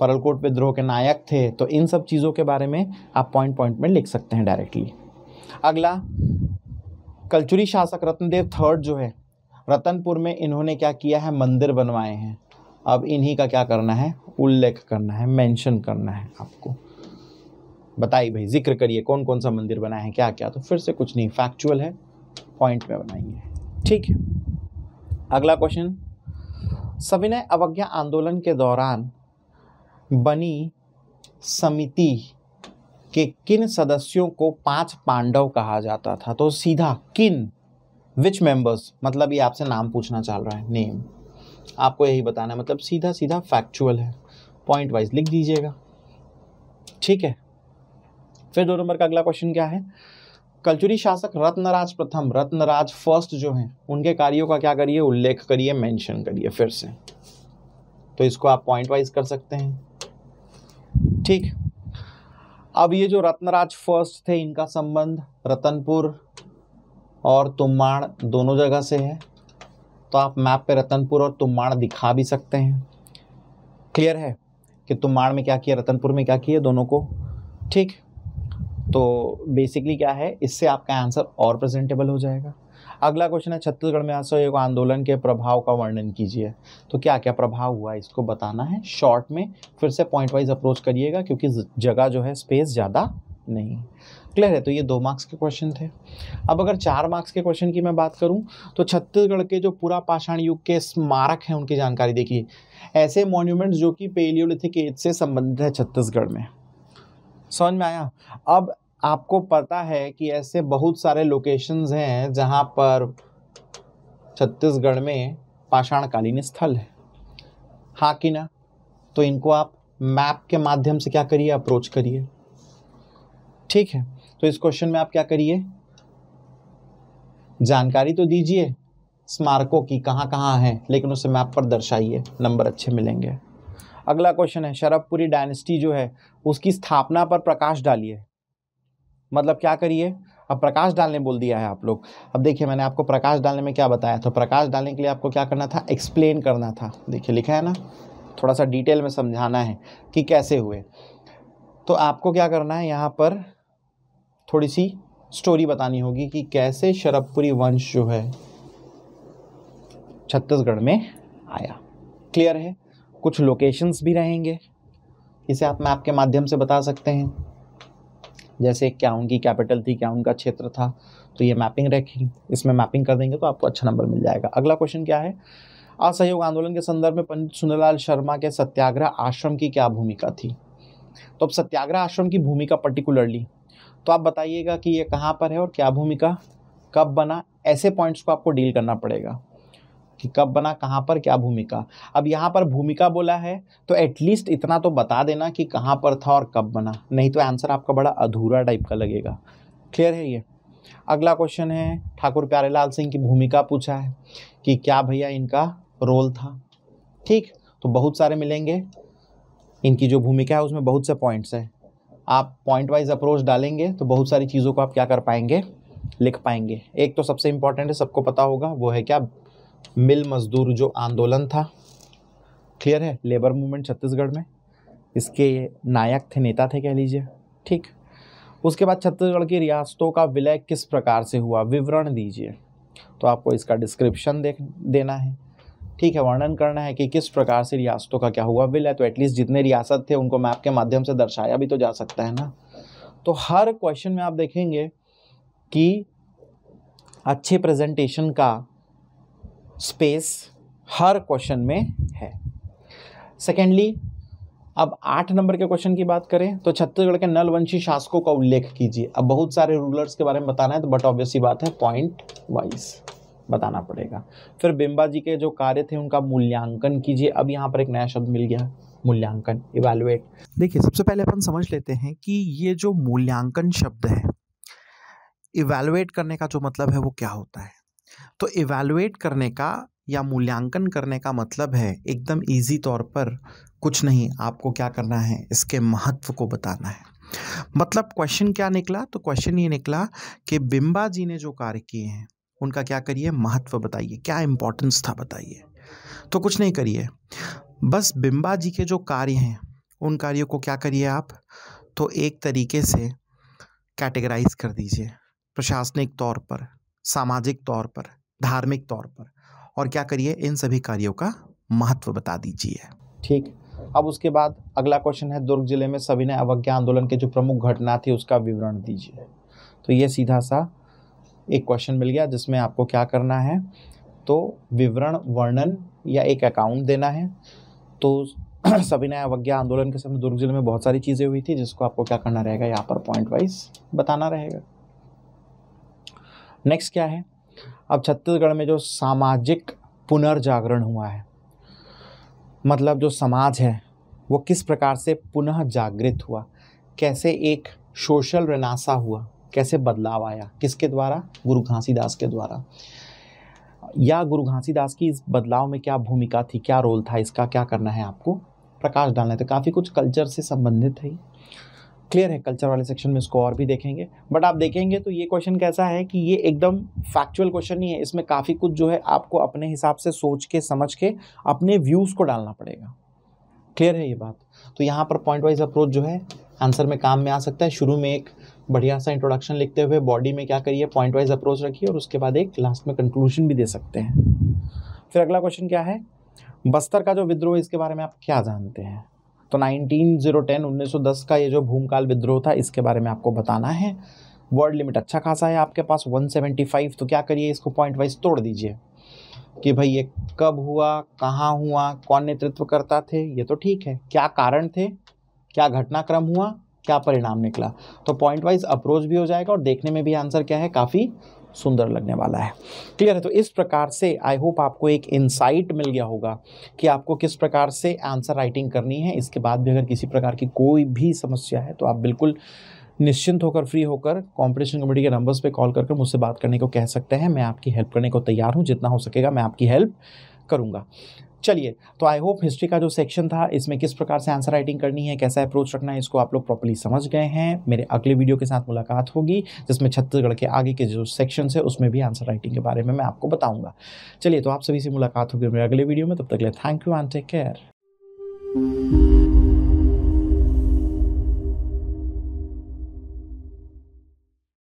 परलकोट विद्रोह के नायक थे तो इन सब चीज़ों के बारे में आप पॉइंट पॉइंट में लिख सकते हैं डायरेक्टली अगला कल्चुरी शासक रत्नदेव थर्ड जो है रतनपुर में इन्होंने क्या किया है मंदिर बनवाए हैं अब इन्हीं का क्या करना है उल्लेख करना है मेंशन करना है आपको बताइए भाई जिक्र करिए कौन कौन सा मंदिर बनाए हैं क्या क्या तो फिर से कुछ नहीं फैक्चुअल है पॉइंट में बनाइए ठीक है अगला क्वेश्चन सविनय अवज्ञा आंदोलन के दौरान बनी समिति के किन सदस्यों को पांच पांडव कहा जाता था तो सीधा किन विच मेंबर्स मतलब ये आपसे नाम पूछना चाह रहा है नेम आपको यही बताना है मतलब सीधा सीधा फैक्चुअल है पॉइंट वाइज लिख दीजिएगा ठीक है फिर दो नंबर का अगला क्वेश्चन क्या है कल्चुरी शासक रत्नराज प्रथम रत्नराज फर्स्ट जो हैं उनके कार्यों का क्या करिए उल्लेख करिए मेंशन करिए फिर से तो इसको आप पॉइंट वाइज कर सकते हैं ठीक अब ये जो रत्नराज फर्स्ट थे इनका संबंध रतनपुर और तुम्माड़ दोनों जगह से है तो आप मैप पे रतनपुर और तुम्माड़ दिखा भी सकते हैं क्लियर है कि तुम्माड़ में क्या किया रतनपुर में क्या किया दोनों को ठीक तो बेसिकली क्या है इससे आपका आंसर और प्रेजेंटेबल हो जाएगा अगला क्वेश्चन है छत्तीसगढ़ में असहयोग आंदोलन के प्रभाव का वर्णन कीजिए तो क्या क्या प्रभाव हुआ इसको बताना है शॉर्ट में फिर से पॉइंट वाइज अप्रोच करिएगा क्योंकि जगह जो है स्पेस ज़्यादा नहीं क्लियर है तो ये दो मार्क्स के क्वेश्चन थे अब अगर चार मार्क्स के क्वेश्चन की मैं बात करूं तो छत्तीसगढ़ के जो पूरा पाषाण युग के स्मारक हैं उनकी जानकारी देखिए ऐसे मॉन्यूमेंट्स जो कि पेलियोलिथिक एज से संबंधित है छत्तीसगढ़ में समझ में आया अब आपको पता है कि ऐसे बहुत सारे लोकेशंस हैं जहां पर छत्तीसगढ़ में पाषाणकालीन स्थल है हाँ कि ना तो इनको आप मैप के माध्यम से क्या करिए अप्रोच करिए ठीक है तो इस क्वेश्चन में आप क्या करिए जानकारी तो दीजिए स्मारकों की कहाँ कहाँ है लेकिन उसे मैप पर दर्शाइए नंबर अच्छे मिलेंगे अगला क्वेश्चन है शरभपुरी डायनेस्टी जो है उसकी स्थापना पर प्रकाश डालिए मतलब क्या करिए अब प्रकाश डालने बोल दिया है आप लोग अब देखिए मैंने आपको प्रकाश डालने में क्या बताया तो प्रकाश डालने के लिए आपको क्या करना था एक्सप्लेन करना था देखिए लिखा है ना थोड़ा सा डिटेल में समझाना है कि कैसे हुए तो आपको क्या करना है यहाँ पर थोड़ी सी स्टोरी बतानी होगी कि कैसे शरबपुरी वंश जो है छत्तीसगढ़ में आया क्लियर है कुछ लोकेशंस भी रहेंगे इसे आप मैप के माध्यम से बता सकते हैं जैसे क्या उनकी कैपिटल थी क्या उनका क्षेत्र था तो ये मैपिंग रखी इसमें मैपिंग कर देंगे तो आपको अच्छा नंबर मिल जाएगा अगला क्वेश्चन क्या है असहयोग आंदोलन के संदर्भ में पंडित सुंदरलाल शर्मा के सत्याग्रह आश्रम की क्या भूमिका थी तो अब सत्याग्रह आश्रम की भूमिका पर्टिकुलरली तो आप बताइएगा कि ये कहाँ पर है और क्या भूमिका कब बना ऐसे पॉइंट्स को आपको डील करना पड़ेगा कि कब बना कहाँ पर क्या भूमिका अब यहाँ पर भूमिका बोला है तो एटलीस्ट इतना तो बता देना कि कहाँ पर था और कब बना नहीं तो आंसर आपका बड़ा अधूरा टाइप का लगेगा क्लियर है ये अगला क्वेश्चन है ठाकुर प्यारेलाल सिंह की भूमिका पूछा है कि क्या भैया इनका रोल था ठीक तो बहुत सारे मिलेंगे इनकी जो भूमिका है उसमें बहुत से पॉइंट्स हैं आप पॉइंट वाइज अप्रोच डालेंगे तो बहुत सारी चीज़ों को आप क्या कर पाएंगे लिख पाएंगे एक तो सबसे इम्पॉर्टेंट है सबको पता होगा वो है क्या मिल मजदूर जो आंदोलन था क्लियर है लेबर मूवमेंट छत्तीसगढ़ में इसके नायक थे नेता थे कह लीजिए ठीक उसके बाद छत्तीसगढ़ की रियासतों का विलय किस प्रकार से हुआ विवरण दीजिए तो आपको इसका डिस्क्रिप्शन देख देना है ठीक है वर्णन करना है कि किस प्रकार से रियासतों का क्या हुआ विलय तो एटलीस्ट जितने रियासत थे उनको मैप के माध्यम से दर्शाया भी तो जा सकता है ना तो हर क्वेश्चन में आप देखेंगे कि अच्छे प्रेजेंटेशन का स्पेस हर क्वेश्चन में है सेकेंडली अब आठ नंबर के क्वेश्चन की बात करें तो छत्तीसगढ़ के नलवंशी शासकों का उल्लेख कीजिए अब बहुत सारे रूलर्स के बारे में बताना है तो बट ऑब्वियस ही बात है पॉइंट वाइज बताना पड़ेगा फिर बिम्बा जी के जो कार्य थे उनका मूल्यांकन कीजिए अब यहाँ पर एक नया शब्द मिल गया मूल्यांकन इवेलुएट देखिए सबसे पहले अपन समझ लेते हैं कि ये जो मूल्यांकन शब्द है इवेलुएट करने का जो मतलब है वो क्या होता है तो इवेलुएट करने का या मूल्यांकन करने का मतलब है एकदम इजी तौर पर कुछ नहीं आपको क्या करना है इसके महत्व को बताना है मतलब क्वेश्चन क्या निकला तो क्वेश्चन ये निकला कि बिम्बा जी ने जो कार्य किए हैं उनका क्या करिए महत्व बताइए क्या इंपॉर्टेंस था बताइए तो कुछ नहीं करिए बस बिम्बा जी के जो कार्य हैं उन कार्यों को क्या करिए आप तो एक तरीके से कैटेगराइज कर दीजिए प्रशासनिक तौर पर सामाजिक तौर पर धार्मिक तौर पर और क्या करिए इन सभी कार्यों का महत्व बता दीजिए ठीक अब उसके बाद अगला क्वेश्चन है दुर्ग जिले में सभी ने अवज्ञा आंदोलन के जो प्रमुख घटना थी उसका विवरण दीजिए तो ये सीधा सा एक क्वेश्चन मिल गया जिसमें आपको क्या करना है तो विवरण वर्णन या एक अकाउंट देना है तो सभी ने अवज्ञा आंदोलन के समय दुर्ग जिले में बहुत सारी चीज़ें हुई थी जिसको आपको क्या करना रहेगा यहाँ पर पॉइंट वाइज बताना रहेगा नेक्स्ट क्या है अब छत्तीसगढ़ में जो सामाजिक पुनर्जागरण हुआ है मतलब जो समाज है वो किस प्रकार से पुनः जागृत हुआ कैसे एक सोशल रनासा हुआ कैसे बदलाव आया किसके द्वारा गुरु घासीदास के द्वारा या गुरु घासीदास की इस बदलाव में क्या भूमिका थी क्या रोल था इसका क्या करना है आपको प्रकाश डालना है तो काफ़ी कुछ कल्चर से संबंधित है क्लियर है कल्चर वाले सेक्शन में इसको और भी देखेंगे बट आप देखेंगे तो ये क्वेश्चन कैसा है कि ये एकदम फैक्चुअल क्वेश्चन ही है इसमें काफ़ी कुछ जो है आपको अपने हिसाब से सोच के समझ के अपने व्यूज़ को डालना पड़ेगा क्लियर है ये बात तो यहाँ पर पॉइंट वाइज अप्रोच जो है आंसर में काम में आ सकता है शुरू में एक बढ़िया सा इंट्रोडक्शन लिखते हुए बॉडी में क्या करिए पॉइंट वाइज अप्रोच रखिए और उसके बाद एक लास्ट में कंक्लूजन भी दे सकते हैं फिर अगला क्वेश्चन क्या है बस्तर का जो विद्रोह इसके बारे में आप क्या जानते हैं तो 19010 1910 का ये जो भूमकाल विद्रोह था इसके बारे में आपको बताना है वर्ड लिमिट अच्छा खासा है आपके पास 175 तो क्या करिए इसको पॉइंट वाइज तोड़ दीजिए कि भाई ये कब हुआ कहाँ हुआ कौन नेतृत्व करता थे ये तो ठीक है क्या कारण थे क्या घटनाक्रम हुआ क्या परिणाम निकला तो पॉइंट वाइज अप्रोच भी हो जाएगा और देखने में भी आंसर क्या है काफ़ी सुंदर लगने वाला है क्लियर है तो इस प्रकार से आई होप आपको एक इंसाइट मिल गया होगा कि आपको किस प्रकार से आंसर राइटिंग करनी है इसके बाद भी अगर किसी प्रकार की कोई भी समस्या है तो आप बिल्कुल निश्चिंत होकर फ्री होकर कंपटीशन कमेटी के नंबर्स पे कॉल करके मुझसे बात करने को कह सकते हैं मैं आपकी हेल्प करने को तैयार हूँ जितना हो सकेगा मैं आपकी हेल्प करूँगा चलिए तो आई होप हिस्ट्री का जो सेक्शन था इसमें किस प्रकार से आंसर राइटिंग करनी है कैसा अप्रोच रखना है इसको आप लोग प्रॉपरली समझ गए हैं मेरे अगले वीडियो के साथ मुलाकात होगी जिसमें छत्तीसगढ़ के आगे के जो सेक्शन है उसमें भी आंसर राइटिंग के बारे में मैं आपको बताऊंगा चलिए तो आप सभी से मुलाकात होगी मेरे अगले वीडियो में तब तक ले thank you and take care